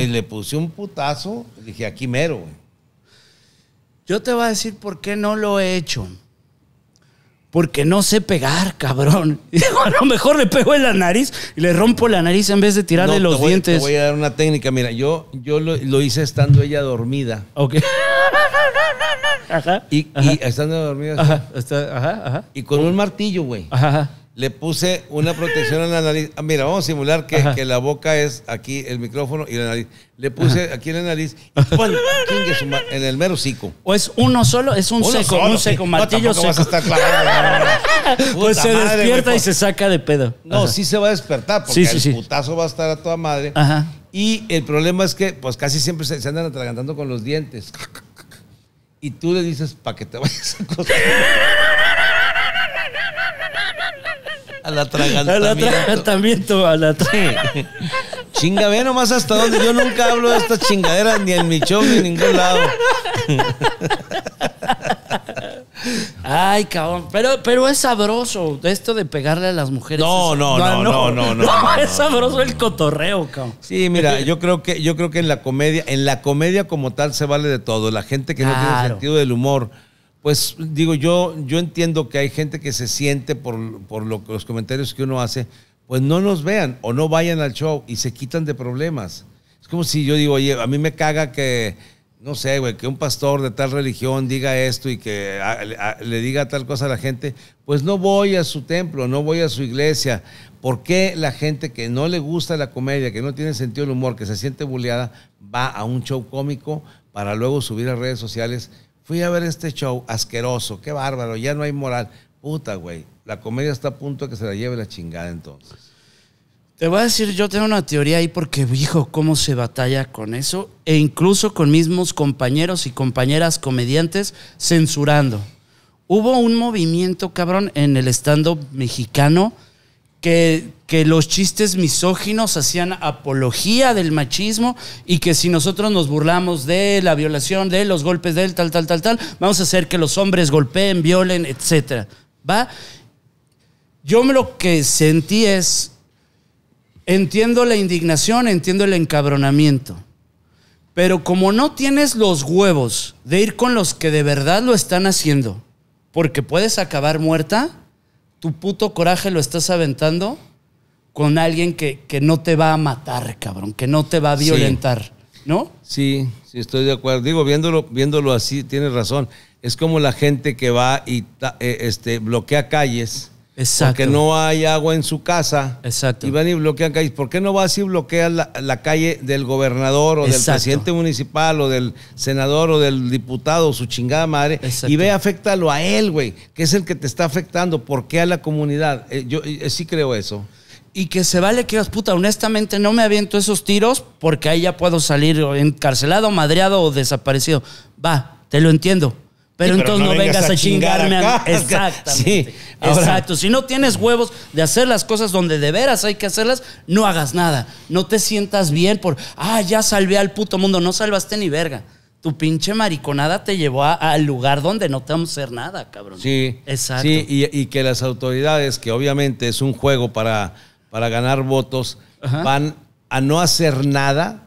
y le puse un putazo, dije, aquí mero, Yo te voy a decir por qué no lo he hecho porque no sé pegar, cabrón. a lo mejor le pego en la nariz y le rompo la nariz en vez de tirarle los dientes. Te voy a dar una técnica. Mira, yo, yo lo, hice estando ella dormida. Ok. Ajá. Y, y estando dormida. Ajá, ajá, ajá. Y con un martillo, güey. ajá le puse una protección en la nariz. Ah, mira, vamos a simular que, la boca es aquí el micrófono y la nariz. Le puse aquí en la nariz y en el mero hocico. ¿O es uno solo? Es un seco, un seco, martillo pues se despierta y se saca de pedo. No, sí se va a despertar porque el putazo va a estar a toda madre. Y el problema es que pues casi siempre se, andan atragantando con los dientes. Y tú le dices, para que te vayas a a Al atragantamiento. Al atragantamiento, al Chinga, ve nomás hasta donde yo nunca hablo de estas chingaderas, ni en mi show ni en ningún lado. Ay, cabrón. Pero, pero es sabroso esto de pegarle a las mujeres. No, no, no, no, no, no, Es sabroso el cotorreo, cabrón. Sí, mira, yo creo que, yo creo que en la comedia, en la comedia como tal se vale de todo. La gente que no tiene sentido del humor pues digo, yo, yo entiendo que hay gente que se siente por, por los comentarios que uno hace, pues no nos vean o no vayan al show y se quitan de problemas. Es como si yo digo, oye, a mí me caga que, no sé, güey, que un pastor de tal religión diga esto y que le diga tal cosa a la gente, pues no voy a su templo, no voy a su iglesia. ¿Por qué la gente que no le gusta la comedia, que no tiene sentido el humor, que se siente bulleada, va a un show cómico para luego subir a redes sociales? fui a ver este show asqueroso, qué bárbaro, ya no hay moral. Puta, güey, la comedia está a punto de que se la lleve la chingada entonces. Te voy a decir, yo tengo una teoría ahí porque, hijo, cómo se batalla con eso, e incluso con mismos compañeros y compañeras comediantes censurando. Hubo un movimiento, cabrón, en el estando mexicano que que los chistes misóginos hacían apología del machismo y que si nosotros nos burlamos de la violación, de los golpes de tal, tal, tal, tal, vamos a hacer que los hombres golpeen, violen, etc. ¿Va? Yo lo que sentí es, entiendo la indignación, entiendo el encabronamiento, pero como no tienes los huevos de ir con los que de verdad lo están haciendo, porque puedes acabar muerta, tu puto coraje lo estás aventando con alguien que, no te va a matar, cabrón, que no te va a violentar, ¿no? Sí, sí, estoy de acuerdo. Digo, viéndolo, viéndolo así, tienes razón. Es como la gente que va y eh, este, bloquea calles. Exacto. Porque no hay agua en su casa. Exacto. Y van y bloquean calles. ¿Por qué no vas y bloqueas la, la calle del gobernador o del presidente municipal o del senador o del diputado, o su chingada madre? Y ve, afectalo a él, güey, que es el que te está afectando. ¿Por qué a la comunidad? Eh, yo eh, sí creo eso y que se vale que digas, puta, honestamente no me aviento esos tiros porque ahí ya puedo salir encarcelado, madreado o desaparecido. Va, te lo entiendo. Pero, entonces no, vengas a, chingarme. Acá. Exactamente. exacto. Si no tienes huevos de hacer las cosas donde de veras hay que hacerlas, no hagas nada. No te sientas bien por, ah, ya salvé al puto mundo. No salvaste ni verga. Tu pinche mariconada te llevó al lugar donde no te vamos a hacer nada, cabrón. Sí. Exacto. Sí, y que las autoridades, que obviamente es un juego para para ganar votos van a no hacer nada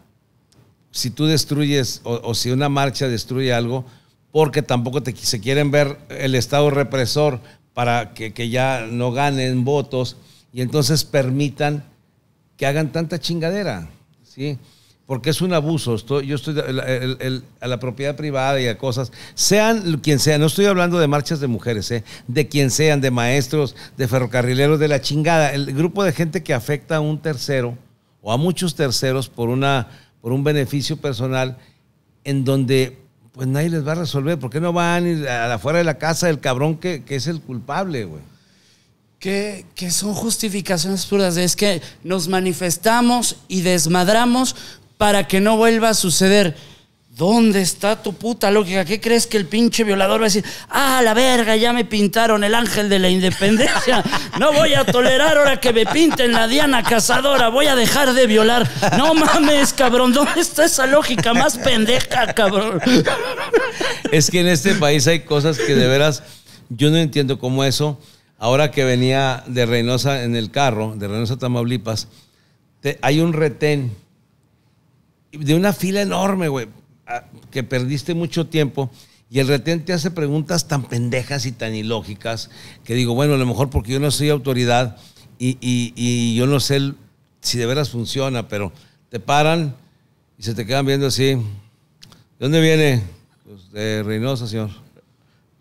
si tú destruyes o, si una marcha destruye algo, porque tampoco se quieren ver el Estado represor para que, que ya no ganen votos y entonces permitan que hagan tanta chingadera. ¿sí? porque es un abuso. yo estoy a la propiedad privada y a cosas, sean quien sean, no estoy hablando de marchas de mujeres, eh, de quien sean, de maestros, de ferrocarrileros, de la chingada, el grupo de gente que afecta a un tercero o a muchos terceros por, una, por un beneficio personal en donde pues nadie les va a resolver. ¿Por qué no van a la fuera de la casa del cabrón que, es el culpable, güey? Que, son justificaciones puras, Es que nos manifestamos y desmadramos para que no vuelva a suceder. ¿Dónde está tu puta lógica? ¿Qué crees que el pinche violador va a decir? Ah, la verga, ya me pintaron el ángel de la independencia. No voy a tolerar ahora que me pinten la Diana Cazadora. Voy a dejar de violar. No mames, cabrón. ¿Dónde está esa lógica más pendeja, cabrón? Es que en este país hay cosas que de veras yo no entiendo cómo eso. Ahora que venía de Reynosa en el carro, de Reynosa Tamaulipas, hay un retén de una fila enorme, güey, que perdiste mucho tiempo. Y el retén te hace preguntas tan pendejas y tan ilógicas que digo, bueno, a lo mejor porque yo no soy autoridad y, yo no sé si de veras funciona, pero te paran y se te quedan viendo así. ¿De dónde viene? Pues de Reynosa, señor.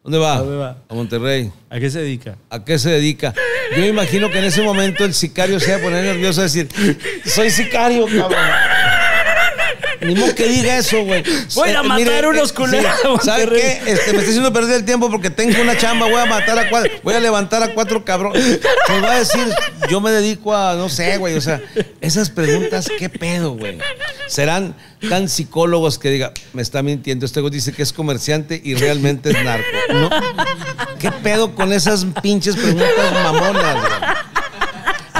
¿Dónde va? ¿A Monterrey. ¿A qué se dedica? ¿A qué se dedica? Yo imagino que en ese momento el sicario se va a poner nervioso a decir, soy sicario, cabrón. Ni modo que diga eso, güey. Voy a eh, matar unos eh, culeros. ¿Sabes qué? Este, me estoy haciendo perder el tiempo porque tengo una chamba. Voy a matar a cuatro. Voy a levantar a cuatro cabrones. Te pues va a decir, yo me dedico a, no sé, güey. O sea, esas preguntas, ¿qué pedo, güey? Serán tan psicólogos que diga, me está mintiendo. Este güey dice que es comerciante y realmente es narco. ¿No? ¿Qué pedo con esas pinches preguntas mamonas, güey?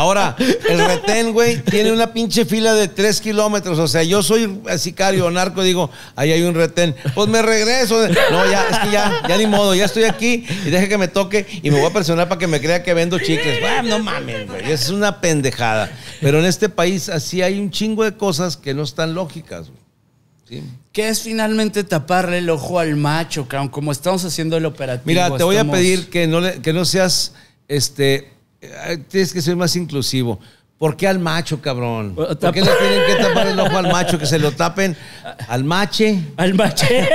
Ahora, el retén, güey, tiene una pinche fila de tres kilómetros. O sea, yo soy sicario, o narco, digo, ahí hay un retén. Pues me regreso. No, ya, es que ya, ya ni modo, ya estoy aquí y deje que me toque y me voy a presionar para que me crea que vendo chicles. no mames, güey, es una pendejada. Pero en este país así hay un chingo de cosas que no están lógicas, ¿Qué es finalmente taparle el ojo al macho, cabrón, como estamos haciendo el operativo. Mira, te voy a pedir que no, que no seas este, tienes que ser más inclusivo. ¿Por qué al macho, cabrón? ¿Por qué le tienen que tapar el ojo al macho? Que se lo tapen al mache. Al mache.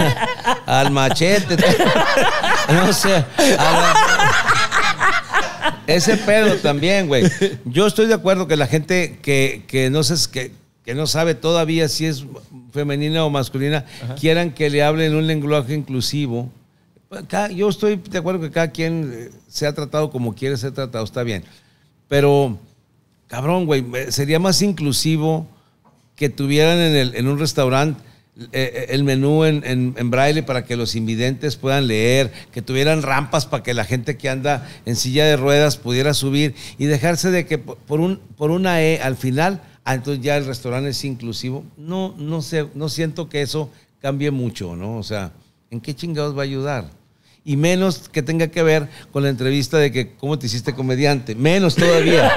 Al, machete. No sé. Ese pedo también, güey. Yo estoy de acuerdo que la gente que, no sé, que no sabe todavía si es femenina o masculina, quieran que le hablen un lenguaje inclusivo yo estoy de acuerdo que cada quien eh, se ha tratado como quiere ser tratado, está bien. Pero, cabrón, güey, sería más inclusivo que tuvieran en, el, un restaurante eh, eh, el menú en, braille para que los invidentes puedan leer, que tuvieran rampas para que la gente que anda en silla de ruedas pudiera subir y dejarse de que por, un, por una E al final, ah, entonces ya el restaurante es inclusivo. No, no, sé, no siento que eso cambie mucho, ¿no? O sea. ¿En qué chingados va a ayudar? Y menos que tenga que ver con la entrevista de que cómo te hiciste comediante. Menos todavía.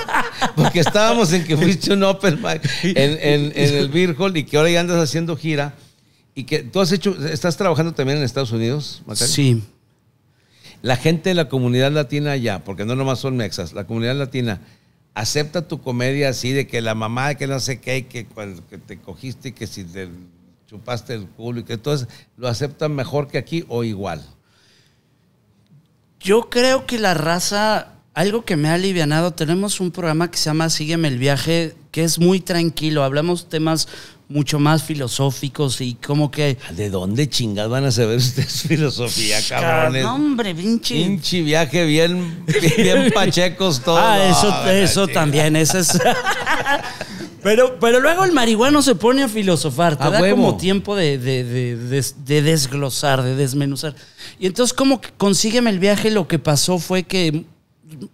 Porque estábamos en que fuiste un open mic en, el Beer y que ahora ya andas haciendo gira. Y que tú has hecho, ¿estás trabajando también en Estados Unidos, Sí. La gente de la comunidad latina allá, porque no nomás son mexas, la comunidad latina acepta tu comedia así de que la mamá que no sé qué, que, que te cogiste, y que si te chupaste el culo y que entonces lo aceptan mejor que aquí o igual. Yo creo que la raza, algo que me ha alivianado, tenemos un programa que se llama Sígueme el viaje, que es muy tranquilo, hablamos temas mucho más filosóficos y como que... ¿De dónde chingados van a saber ustedes filosofía, cabrones? No, hombre, pinche... Pinche viaje bien, bien pachecos todo Ah, eso, eso también, ese es... Pero, pero luego el marihuano se pone a filosofar, te da como tiempo de, desglosar, de desmenuzar. Y entonces, como que consígueme el viaje, lo que pasó fue que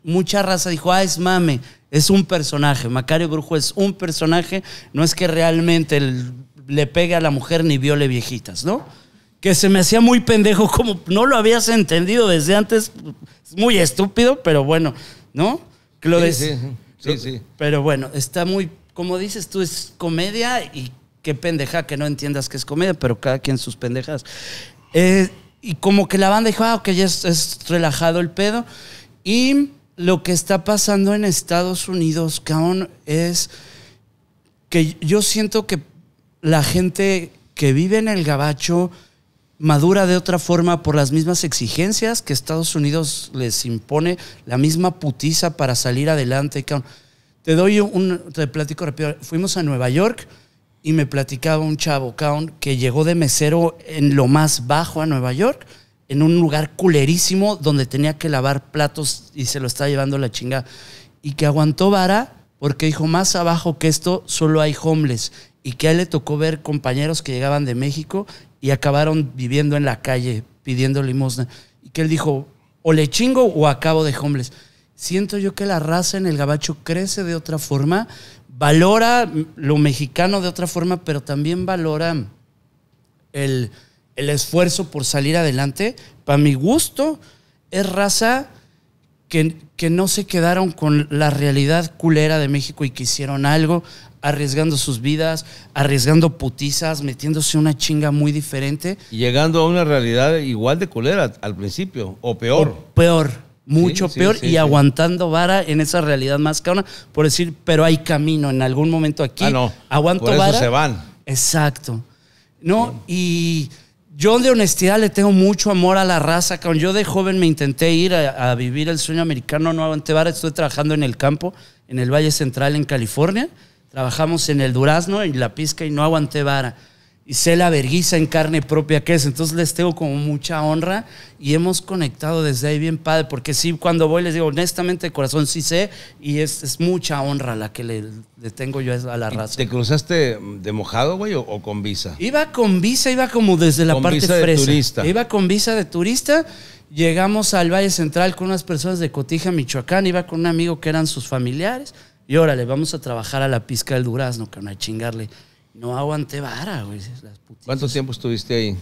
mucha raza dijo, ah, es mame, es un personaje, Macario Brujo es un personaje, no es que realmente le pegue a la mujer ni viole viejitas, ¿no? Que se me hacía muy pendejo, como no lo habías entendido desde antes, muy estúpido, pero bueno, ¿no? sí, sí, sí. Pero bueno, está muy como dices tú, es comedia y qué pendeja que no entiendas que es comedia, pero cada quien sus pendejas. Eh, y como que la banda dijo, ah, ok, ya es, relajado el pedo. Y lo que está pasando en Estados Unidos, caón es que yo siento que la gente que vive en el gabacho madura de otra forma por las mismas exigencias que Estados Unidos les impone, la misma putiza para salir adelante, caón te doy un, te platico rápido. Fuimos a Nueva York y me platicaba un chavo que llegó de mesero en lo más bajo a Nueva York, en un lugar culerísimo donde tenía que lavar platos y se lo estaba llevando la chinga. Y que aguantó vara porque dijo, más abajo que esto solo hay homeless. Y que a él le tocó ver compañeros que llegaban de México y acabaron viviendo en la calle pidiendo limosna. Y que él dijo, o le chingo o acabo de homeless siento yo que la raza en el gabacho crece de otra forma, valora lo mexicano de otra forma, pero también valora el, esfuerzo por salir adelante. Para mi gusto, es raza que, no se quedaron con la realidad culera de México y que hicieron algo, arriesgando sus vidas, arriesgando putizas, metiéndose una chinga muy diferente. llegando a una realidad igual de culera al principio, o peor. peor mucho peor y aguantando vara en esa realidad más cabrona por decir, pero hay camino en algún momento aquí. Ah, no. Aguanto vara. se van. Exacto. No, y yo de honestidad le tengo mucho amor a la raza, cuando Yo de joven me intenté ir a, vivir el sueño americano, no aguanté vara, estuve trabajando en el campo, en el Valle Central, en California. Trabajamos en el Durazno, y la pizca y no aguanté vara y sé la vergüenza en carne propia que es. Entonces les tengo como mucha honra y hemos conectado desde ahí bien padre, porque sí, cuando voy les digo honestamente de corazón, sí sé, y es, mucha honra la que le, detengo tengo yo a la raza. ¿Te cruzaste de mojado, güey, o, con visa? Iba con visa, iba como desde la parte visa Iba con visa de turista. Llegamos al Valle Central con unas personas de Cotija, Michoacán. Iba con un amigo que eran sus familiares. Y órale, vamos a trabajar a la pizca del durazno, que a chingarle no aguanté vara, güey. ¿Cuánto tiempo estuviste ahí?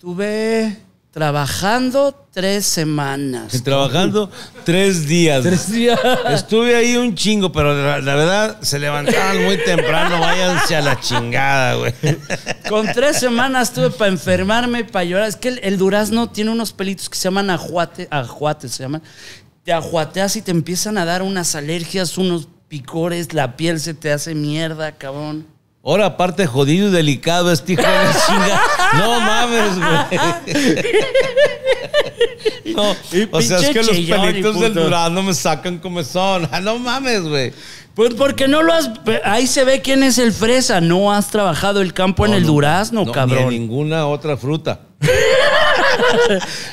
Tuve trabajando tres semanas. Trabajando tres días. Tres días. Estuve ahí un chingo, pero la, verdad se levantaban muy temprano. Váyanse a la chingada, güey. Con tres semanas tuve para enfermarme, para llorar. Es que el, durazno tiene unos pelitos que se llaman ajuate, ajuate se llaman. Te ajuateas y te empiezan a dar unas alergias, unos picores, la piel se te hace mierda, cabrón. Ahora, aparte, jodido y delicado, este hijo de chinga. No mames, güey. No, o sea, es que los pelitos del durazno me sacan como son. Ah, no mames, güey. Pues porque no lo has. Ahí se ve quién es el fresa. No has trabajado el campo en el durazno, cabrón. Ni en ninguna otra fruta.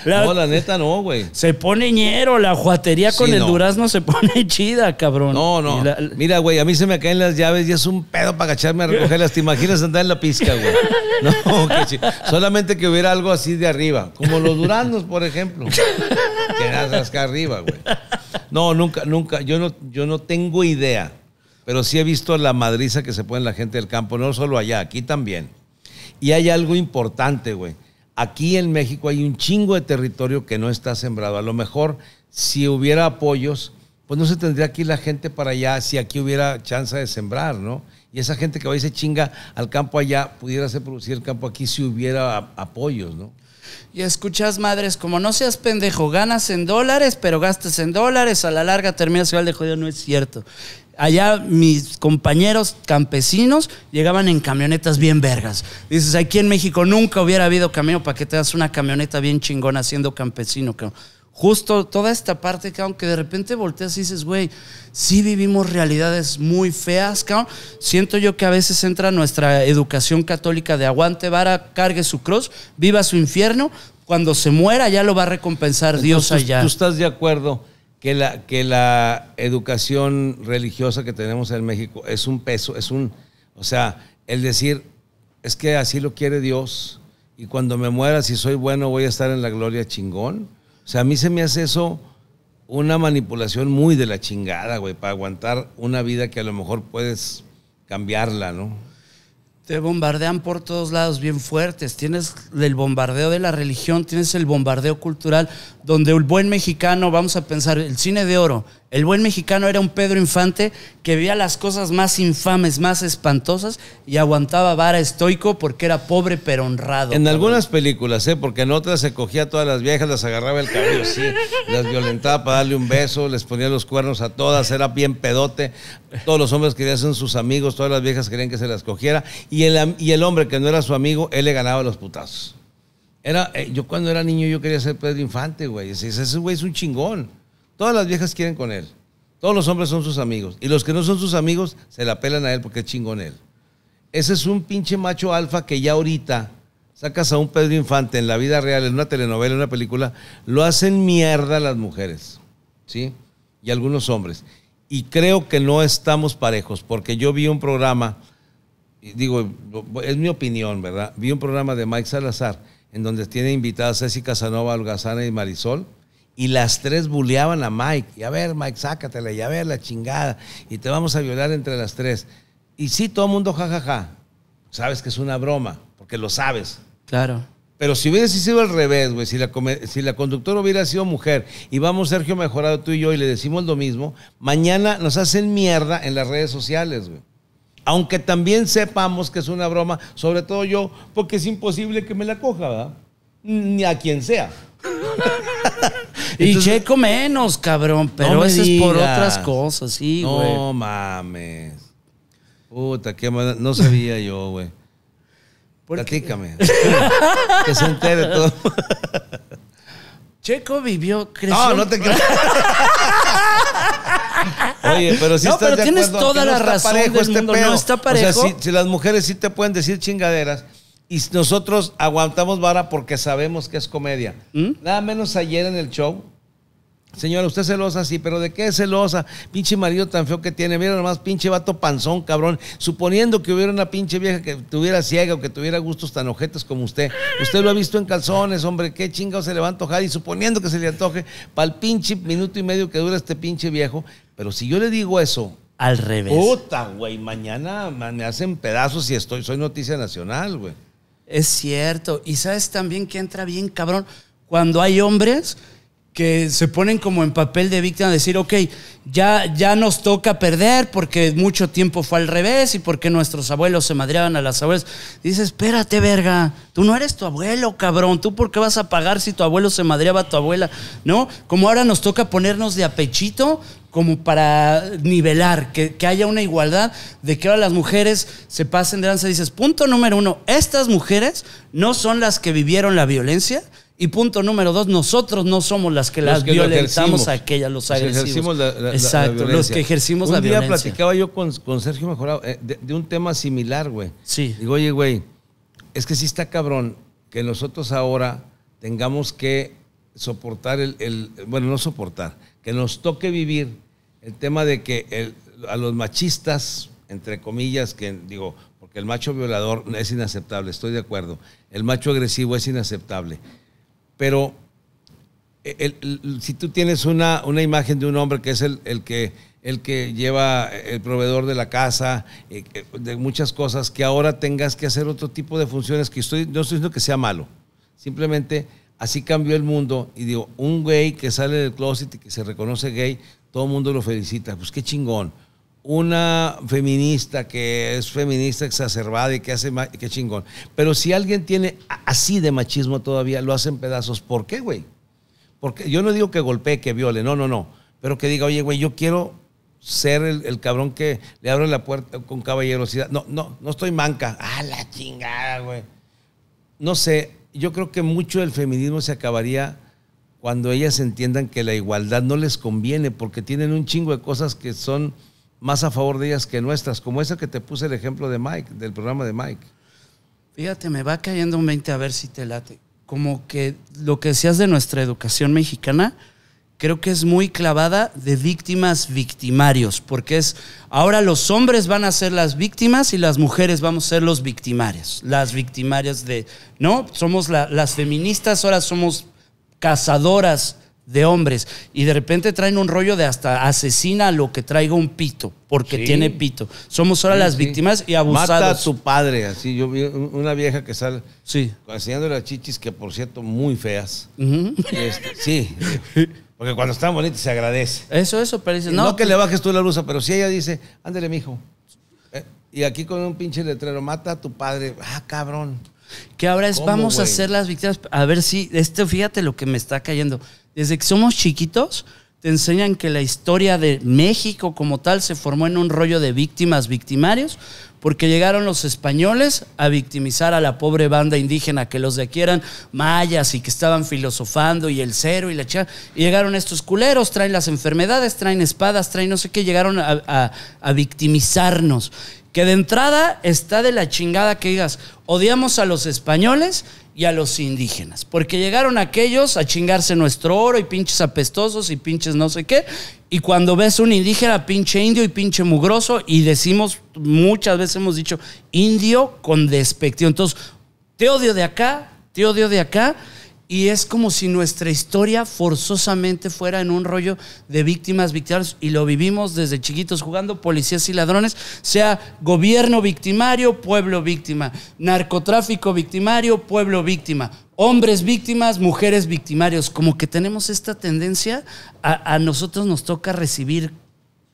no, la neta no, güey. Se pone ñero, la juatería con el durazno se pone chida, cabrón. No, no. Mira, güey, a mí se me caen las llaves y es un pedo para agacharme a recogerlas. ¿Te imaginas andar en la pizca, güey? No, que Solamente que hubiera algo así de arriba, como los duraznos, por ejemplo. que acá arriba, güey. No, nunca, nunca. Yo no, yo no tengo idea. Pero sí he visto la madriza que se pone la gente del campo, no solo allá, aquí también. Y hay algo importante, güey aquí en México hay un chingo de territorio que no está sembrado. A lo mejor si hubiera apoyos, pues no se tendría aquí la gente para allá si aquí hubiera chance de sembrar, ¿no? Y esa gente que va y se chinga al campo allá, pudiera se producir el campo aquí si hubiera apoyos, ¿no? Y escuchas madres como no seas pendejo, ganas en dólares, pero gastas en dólares, a la larga terminas igual de jodido, no es cierto. Allá mis compañeros campesinos llegaban en camionetas bien vergas. Dices, aquí en México nunca hubiera habido camión para que te das una camioneta bien chingona siendo campesino, Justo toda esta parte, que que de repente volteas y dices, güey, sí vivimos realidades muy feas, cabrón. Siento yo que a veces entra nuestra educación católica de aguante, vara, cargue su cruz, viva su infierno. Cuando se muera ya lo va a recompensar Dios allá. ¿Tú estás de acuerdo? que la, que la educación religiosa que tenemos en México es un peso, es un, o sea, el decir, es que así lo quiere Dios y cuando me muera, si soy bueno, voy a estar en la gloria chingón. O sea, a mí se me hace eso una manipulación muy de la chingada, güey, para aguantar una vida que a lo mejor puedes cambiarla, ¿no? te bombardean por todos lados bien fuertes. Tienes el bombardeo de la religión, tienes el bombardeo cultural, donde el buen mexicano, vamos a pensar, el cine de oro, el buen mexicano era un Pedro Infante que veía las cosas más infames, más espantosas y aguantaba vara estoico porque era pobre pero honrado. En algunas películas, ¿eh? porque en otras se cogía a todas las viejas, las agarraba el cabello, sí, las violentaba para darle un beso, les ponía los cuernos a todas, era bien pedote. Todos los hombres querían ser sus amigos, todas las viejas querían que se las cogiera y el, y el hombre que no era su amigo, él le ganaba los putazos. Era, eh, yo cuando era niño yo quería ser Pedro Infante, güey. ese güey es un chingón. Todas las viejas quieren con él. Todos los hombres son sus amigos. Y los que no son sus amigos se la pelan a él porque es chingón él. Ese es un pinche macho alfa que ya ahorita sacas a un Pedro Infante en la vida real, en una telenovela, en una película, lo hacen mierda las mujeres, ¿sí? Y algunos hombres. Y creo que no estamos parejos, porque yo vi un programa, digo, es mi opinión, ¿verdad? Vi un programa de Mike Salazar, en donde tiene invitadas Ceci Casanova, Algazana y Marisol, y las tres bulleaban a Mike. Y a ver, Mike, sácatela. Y a ver, la chingada. Y te vamos a violar entre las tres. Y sí, todo el mundo jajaja. Sabes que es una broma, porque lo sabes. Claro. Pero si hubiese sido al revés, güey, si la, si la conductora hubiera sido mujer y vamos Sergio Mejorado tú y yo y le decimos lo mismo, mañana nos hacen mierda en las redes sociales, güey. Aunque también sepamos que es una broma, sobre todo yo, porque es imposible que me la coja, ¿verdad? Ni a quien sea y Checo menos, cabrón. Pero eso es por otras cosas, sí, güey. No mames. Puta, qué mal... No sabía yo, güey. Platícame. que se entere todo. Checo vivió, creció. No, no te creas. Oye, pero si sí no, estás pero tienes toda la razón del este no está parejo. O sea, si, las mujeres sí te pueden decir chingaderas, y nosotros aguantamos vara porque sabemos que es comedia. ¿Mm? Nada menos ayer en el show. Señora, usted es celosa, sí, pero ¿de qué es celosa? Pinche marido tan feo que tiene. Mira nomás, pinche vato panzón, cabrón. Suponiendo que hubiera una pinche vieja que tuviera ciega o que tuviera gustos tan ojetes como usted. Usted lo ha visto en calzones, hombre. ¿Qué chingado se le va Y suponiendo que se le antoje para el pinche minuto y medio que dura este pinche viejo. Pero si yo le digo eso al revés. Puta, güey. Mañana me hacen pedazos y estoy, soy noticia nacional, güey. Es cierto. Y sabes también que entra bien cabrón cuando hay hombres que se ponen como en papel de víctima, decir, ok, ya, ya nos toca perder porque mucho tiempo fue al revés y porque nuestros abuelos se madreaban a las abuelas. Dices, espérate, verga, tú no eres tu abuelo, cabrón, tú por qué vas a pagar si tu abuelo se madreaba a tu abuela, ¿no? Como ahora nos toca ponernos de apechito como para nivelar, que, haya una igualdad de que ahora las mujeres se pasen de lanza. Dices, punto número uno, estas mujeres no son las que vivieron la violencia, y punto número dos, nosotros no somos las que las violentamos a aquellas, los agresivos. Exacto, los que ejercimos la violencia. Un día platicaba yo con, Sergio Mejorado eh, de, un tema similar, güey. Sí. Digo, oye, güey, es que sí está cabrón que nosotros ahora tengamos que soportar el, el bueno, no soportar, que nos toque vivir el tema de que a los machistas, entre comillas, que digo, porque el macho violador es inaceptable, estoy de acuerdo, el macho agresivo es inaceptable, pero e, si tú tienes una, una, imagen de un hombre que es el, que, el que lleva el proveedor de la casa, eh, eh, de muchas cosas, que ahora tengas que hacer otro tipo de funciones, que estoy, no estoy diciendo que sea malo, simplemente así cambió el mundo y digo, un gay que sale del closet y que se reconoce gay, todo el mundo lo felicita, pues qué chingón. Una feminista que es feminista exacerbada y que hace, qué chingón. Pero si alguien tiene así de machismo todavía, lo hacen pedazos. ¿Por qué, güey? Porque yo no digo que golpee, que viole, no, no, no. Pero que diga, oye, güey, yo quiero ser el, el, cabrón que le abre la puerta con caballerosidad. No, no, no estoy manca. Ah, la chingada, güey. No sé, yo creo que mucho del feminismo se acabaría cuando ellas entiendan que la igualdad no les conviene porque tienen un chingo de cosas que son más a favor de ellas que nuestras, como esa que te puse el ejemplo de Mike, del programa de Mike. Fíjate, me va cayendo un 20 a ver si te late. Como que lo que decías de nuestra educación mexicana, creo que es muy clavada de víctimas victimarios, porque es ahora los hombres van a ser las víctimas y las mujeres vamos a ser los victimarios, las victimarias de, ¿no? Somos las feministas, ahora somos cazadoras de hombres y de repente traen un rollo de hasta asesina a lo que traiga un pito, porque tiene pito. Somos ahora las víctimas y abusados. Mata a tu padre, así. Yo vi una vieja que sale enseñando las chichis, que por cierto, muy feas. Este, sí. Eh, porque cuando están bonitas se agradece. Eso, eso, pero no. No que pues le bajes tú la blusa, pero si ella dice, ándale, mijo. hijo. Eh", y aquí con un pinche letrero, mata a tu padre. Ah, cabrón. Que ahora es, vamos a ser las víctimas. A ver si, este, fíjate lo que me está cayendo. Desde que somos chiquitos, te enseñan que la historia de México como tal se formó en un rollo de víctimas, victimarios, porque llegaron los españoles a victimizar a la pobre banda indígena, que los de aquí eran mayas y que estaban filosofando y el cero y la chica. Y llegaron estos culeros, traen las enfermedades, traen espadas, traen no sé qué, llegaron a victimizarnos que de entrada está de la chingada que digas, odiamos a los españoles y a los indígenas, porque llegaron aquellos a chingarse nuestro oro y pinches apestosos y pinches no sé qué, y cuando ves un indígena, pinche indio y pinche mugroso, y decimos, muchas veces hemos dicho, indio con despectivo, entonces, te odio de acá, te odio de acá, y es como si nuestra historia forzosamente fuera en un rollo de víctimas, victimarios, y lo vivimos desde chiquitos jugando policías y ladrones, sea gobierno victimario, pueblo víctima, narcotráfico victimario, pueblo víctima, hombres víctimas, mujeres victimarios. Como que tenemos esta tendencia, a, nosotros nos toca recibir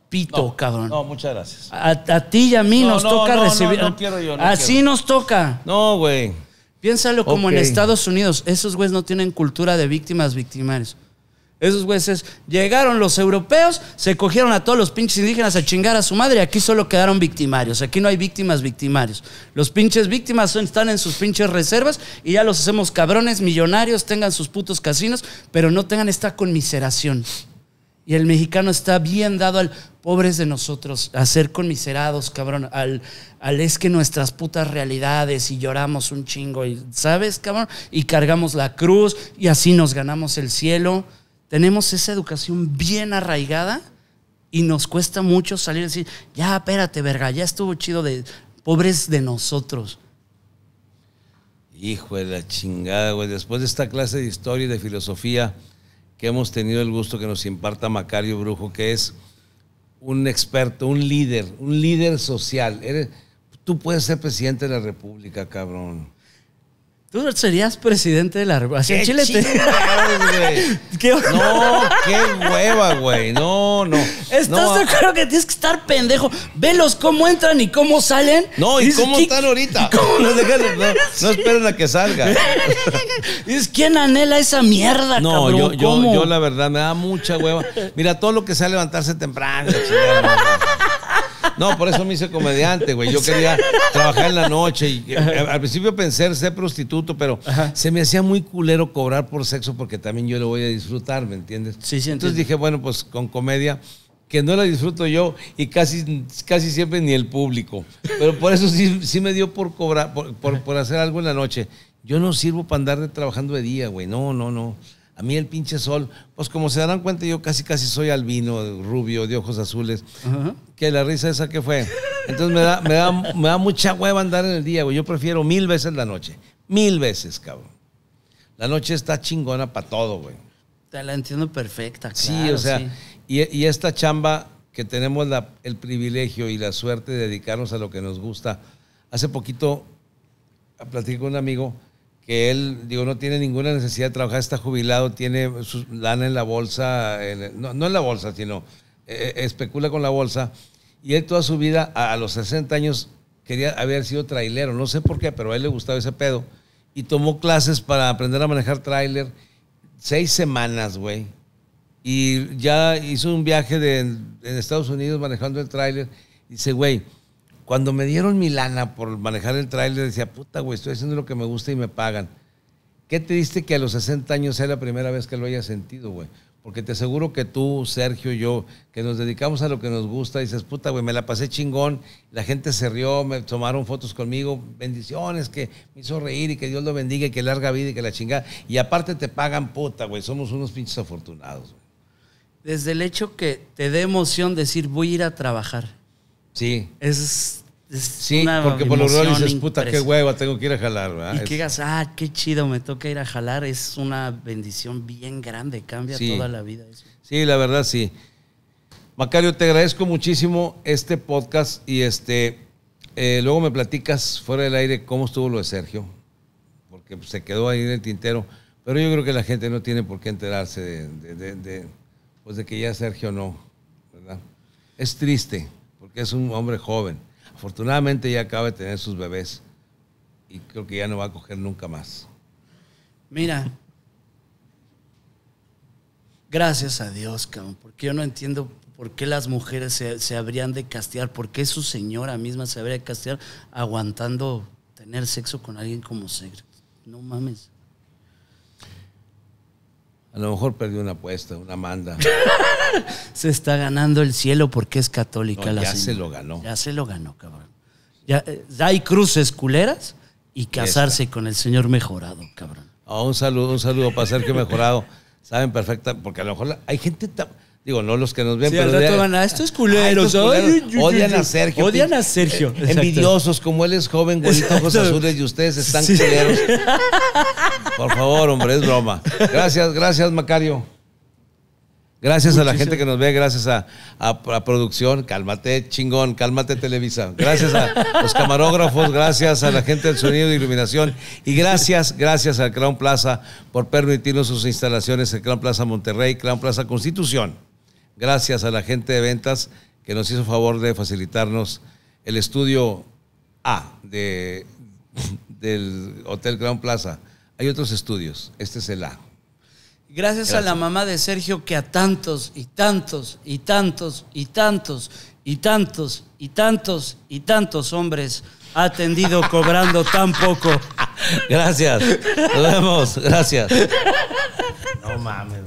pito, cabrón. No, muchas gracias. A, ti y a mí nos toca recibir. Quiero yo, Así nos toca. No, güey. Piénsalo como en Estados Unidos. Esos güeyes no tienen cultura de víctimas victimarios. Esos güeyes llegaron los europeos, se cogieron a todos los pinches indígenas a chingar a su madre y aquí solo quedaron victimarios. Aquí no hay víctimas victimarios. Los pinches víctimas están en sus pinches reservas y ya los hacemos cabrones, millonarios, tengan sus putos casinos, pero no tengan esta conmiseración. Y el mexicano está bien dado al pobres de nosotros, a ser conmiserados, cabrón, al, al es que nuestras putas realidades y lloramos un chingo, y, ¿sabes, cabrón? Y cargamos la cruz y así nos ganamos el cielo. Tenemos esa educación bien arraigada y nos cuesta mucho salir y decir, ya, espérate, verga, ya estuvo chido de pobres de nosotros. Hijo de la chingada, güey. Después de esta clase de historia y de filosofía, que hemos tenido el gusto que nos imparta Macario Brujo, que es un experto, un líder, un líder social. tú puedes ser presidente de la República, cabrón. Tú serías presidente de la República. ¿Qué Chile te... No, qué hueva, güey. No, no. ¿Estás de acuerdo que tienes que estar pendejo? Velos cómo entran y cómo salen. No, y, cómo están ahorita. no, esperen a que salga. ¿Es ¿quién anhela esa mierda, no, cabrón? Yo, yo, yo, la verdad, me da mucha hueva. Mira, todo lo que sea levantarse temprano. Chile, no, por eso me hice comediante, güey. Yo quería trabajar en la noche y eh, al principio pensé ser prostituto, pero se me hacía muy culero cobrar por sexo porque también yo lo voy a disfrutar, ¿me entiendes? Sí, sí. Entonces dije, bueno, pues con comedia que no la disfruto yo y casi, casi siempre ni el público. Pero por eso sí, sí me dio por cobrar, por, hacer algo en la noche. Yo no sirvo para andar de trabajando de día, güey. No, no, no. A mí el pinche sol, pues como se darán cuenta, yo casi casi soy albino, rubio, de ojos azules. ¿Qué? Que la risa esa que fue. Entonces me da, me da, me da mucha hueva andar en el día, güey. Yo prefiero mil veces la noche. Mil veces, cabrón. La noche está chingona para todo, güey. Te la entiendo perfecta, claro, Sí, o sea, Y, esta chamba que tenemos el privilegio y la suerte de dedicarnos a lo que nos gusta. Hace poquito platicé con un amigo que él, digo, no tiene ninguna necesidad de trabajar, está jubilado, tiene su lana en la bolsa, no, en la bolsa, sino eh, eh, especula con la bolsa. Y él toda su vida, a, los 60 años, quería haber sido trailero, no sé por qué, pero a él le gustaba ese pedo. Y tomó clases para aprender a manejar trailer, seis semanas, güey. Y ya hizo un viaje en Estados Unidos manejando el tráiler. Dice, güey, cuando me dieron mi lana por manejar el trailer, decía, puta, güey, estoy haciendo lo que me gusta y me pagan. Qué triste que a los 60 años sea la primera vez que lo haya sentido, güey. Porque te aseguro que tú, Sergio, yo, que nos dedicamos a lo que nos gusta, dices, puta, güey, me la pasé chingón, la gente se rió, me tomaron fotos conmigo, bendiciones, que me hizo reír y que Dios lo bendiga y que larga vida y que la chingada. Y aparte te pagan puta, güey, somos unos pinches afortunados. Desde el hecho que te dé emoción decir, voy a ir a trabajar Sí. Es, sí, porque por lo general dices, puta, qué hueva, tengo que ir a jalar, ¿verdad? Y que digas, ah, qué chido, me toca ir a jalar, es una bendición bien grande, cambia toda la vida. Sí, la verdad, sí. Macario, te agradezco muchísimo este podcast y este eh, luego me platicas fuera del aire cómo estuvo lo de Sergio, porque pues, se quedó ahí en el tintero. Pero yo creo que la gente no tiene por qué enterarse de, pues de que ya Sergio no, ¿verdad? Es triste que es un hombre joven. Afortunadamente ya acaba de tener sus bebés y creo que ya no va a coger nunca más. Mira, gracias a Dios, cabrón, porque yo no entiendo por qué las mujeres se, habrían de castear, por qué su señora misma se habría de castear aguantando tener sexo con alguien como Segre. No mames. A lo mejor perdió una apuesta, una manda. se está ganando el cielo porque es católica la señora. ya se lo ganó. Ya se lo ganó, cabrón. Ya, eh, hay cruces culeras y casarse con el señor mejorado, cabrón. Ah, un saludo, un saludo para que Mejorado. Saben perfectamente, porque a lo mejor hay gente... Digo, no los que nos ven, pero. rato van a, estos culeros, odian a Sergio. Odian a Sergio. envidiosos, como él es joven, güey. ojos azules, y ustedes están culeros. Por favor, hombre, es broma. Gracias, gracias, Macario. Gracias a la gente que nos ve, gracias a, a, producción, cálmate, chingón, cálmate Televisa. Gracias a los camarógrafos, gracias a la gente del sonido de iluminación y gracias, gracias al Crown Plaza por permitirnos sus instalaciones en Crown Plaza Monterrey, Crown Plaza Constitución gracias a la gente de ventas que nos hizo favor de facilitarnos el estudio A de, del Hotel Crown Plaza. Hay otros estudios, este es el A. Gracias, gracias a la mamá de Sergio que a tantos y tantos y tantos y tantos y tantos y tantos y tantos hombres ha atendido cobrando tan poco. Gracias. Nos vemos. Gracias. No mames.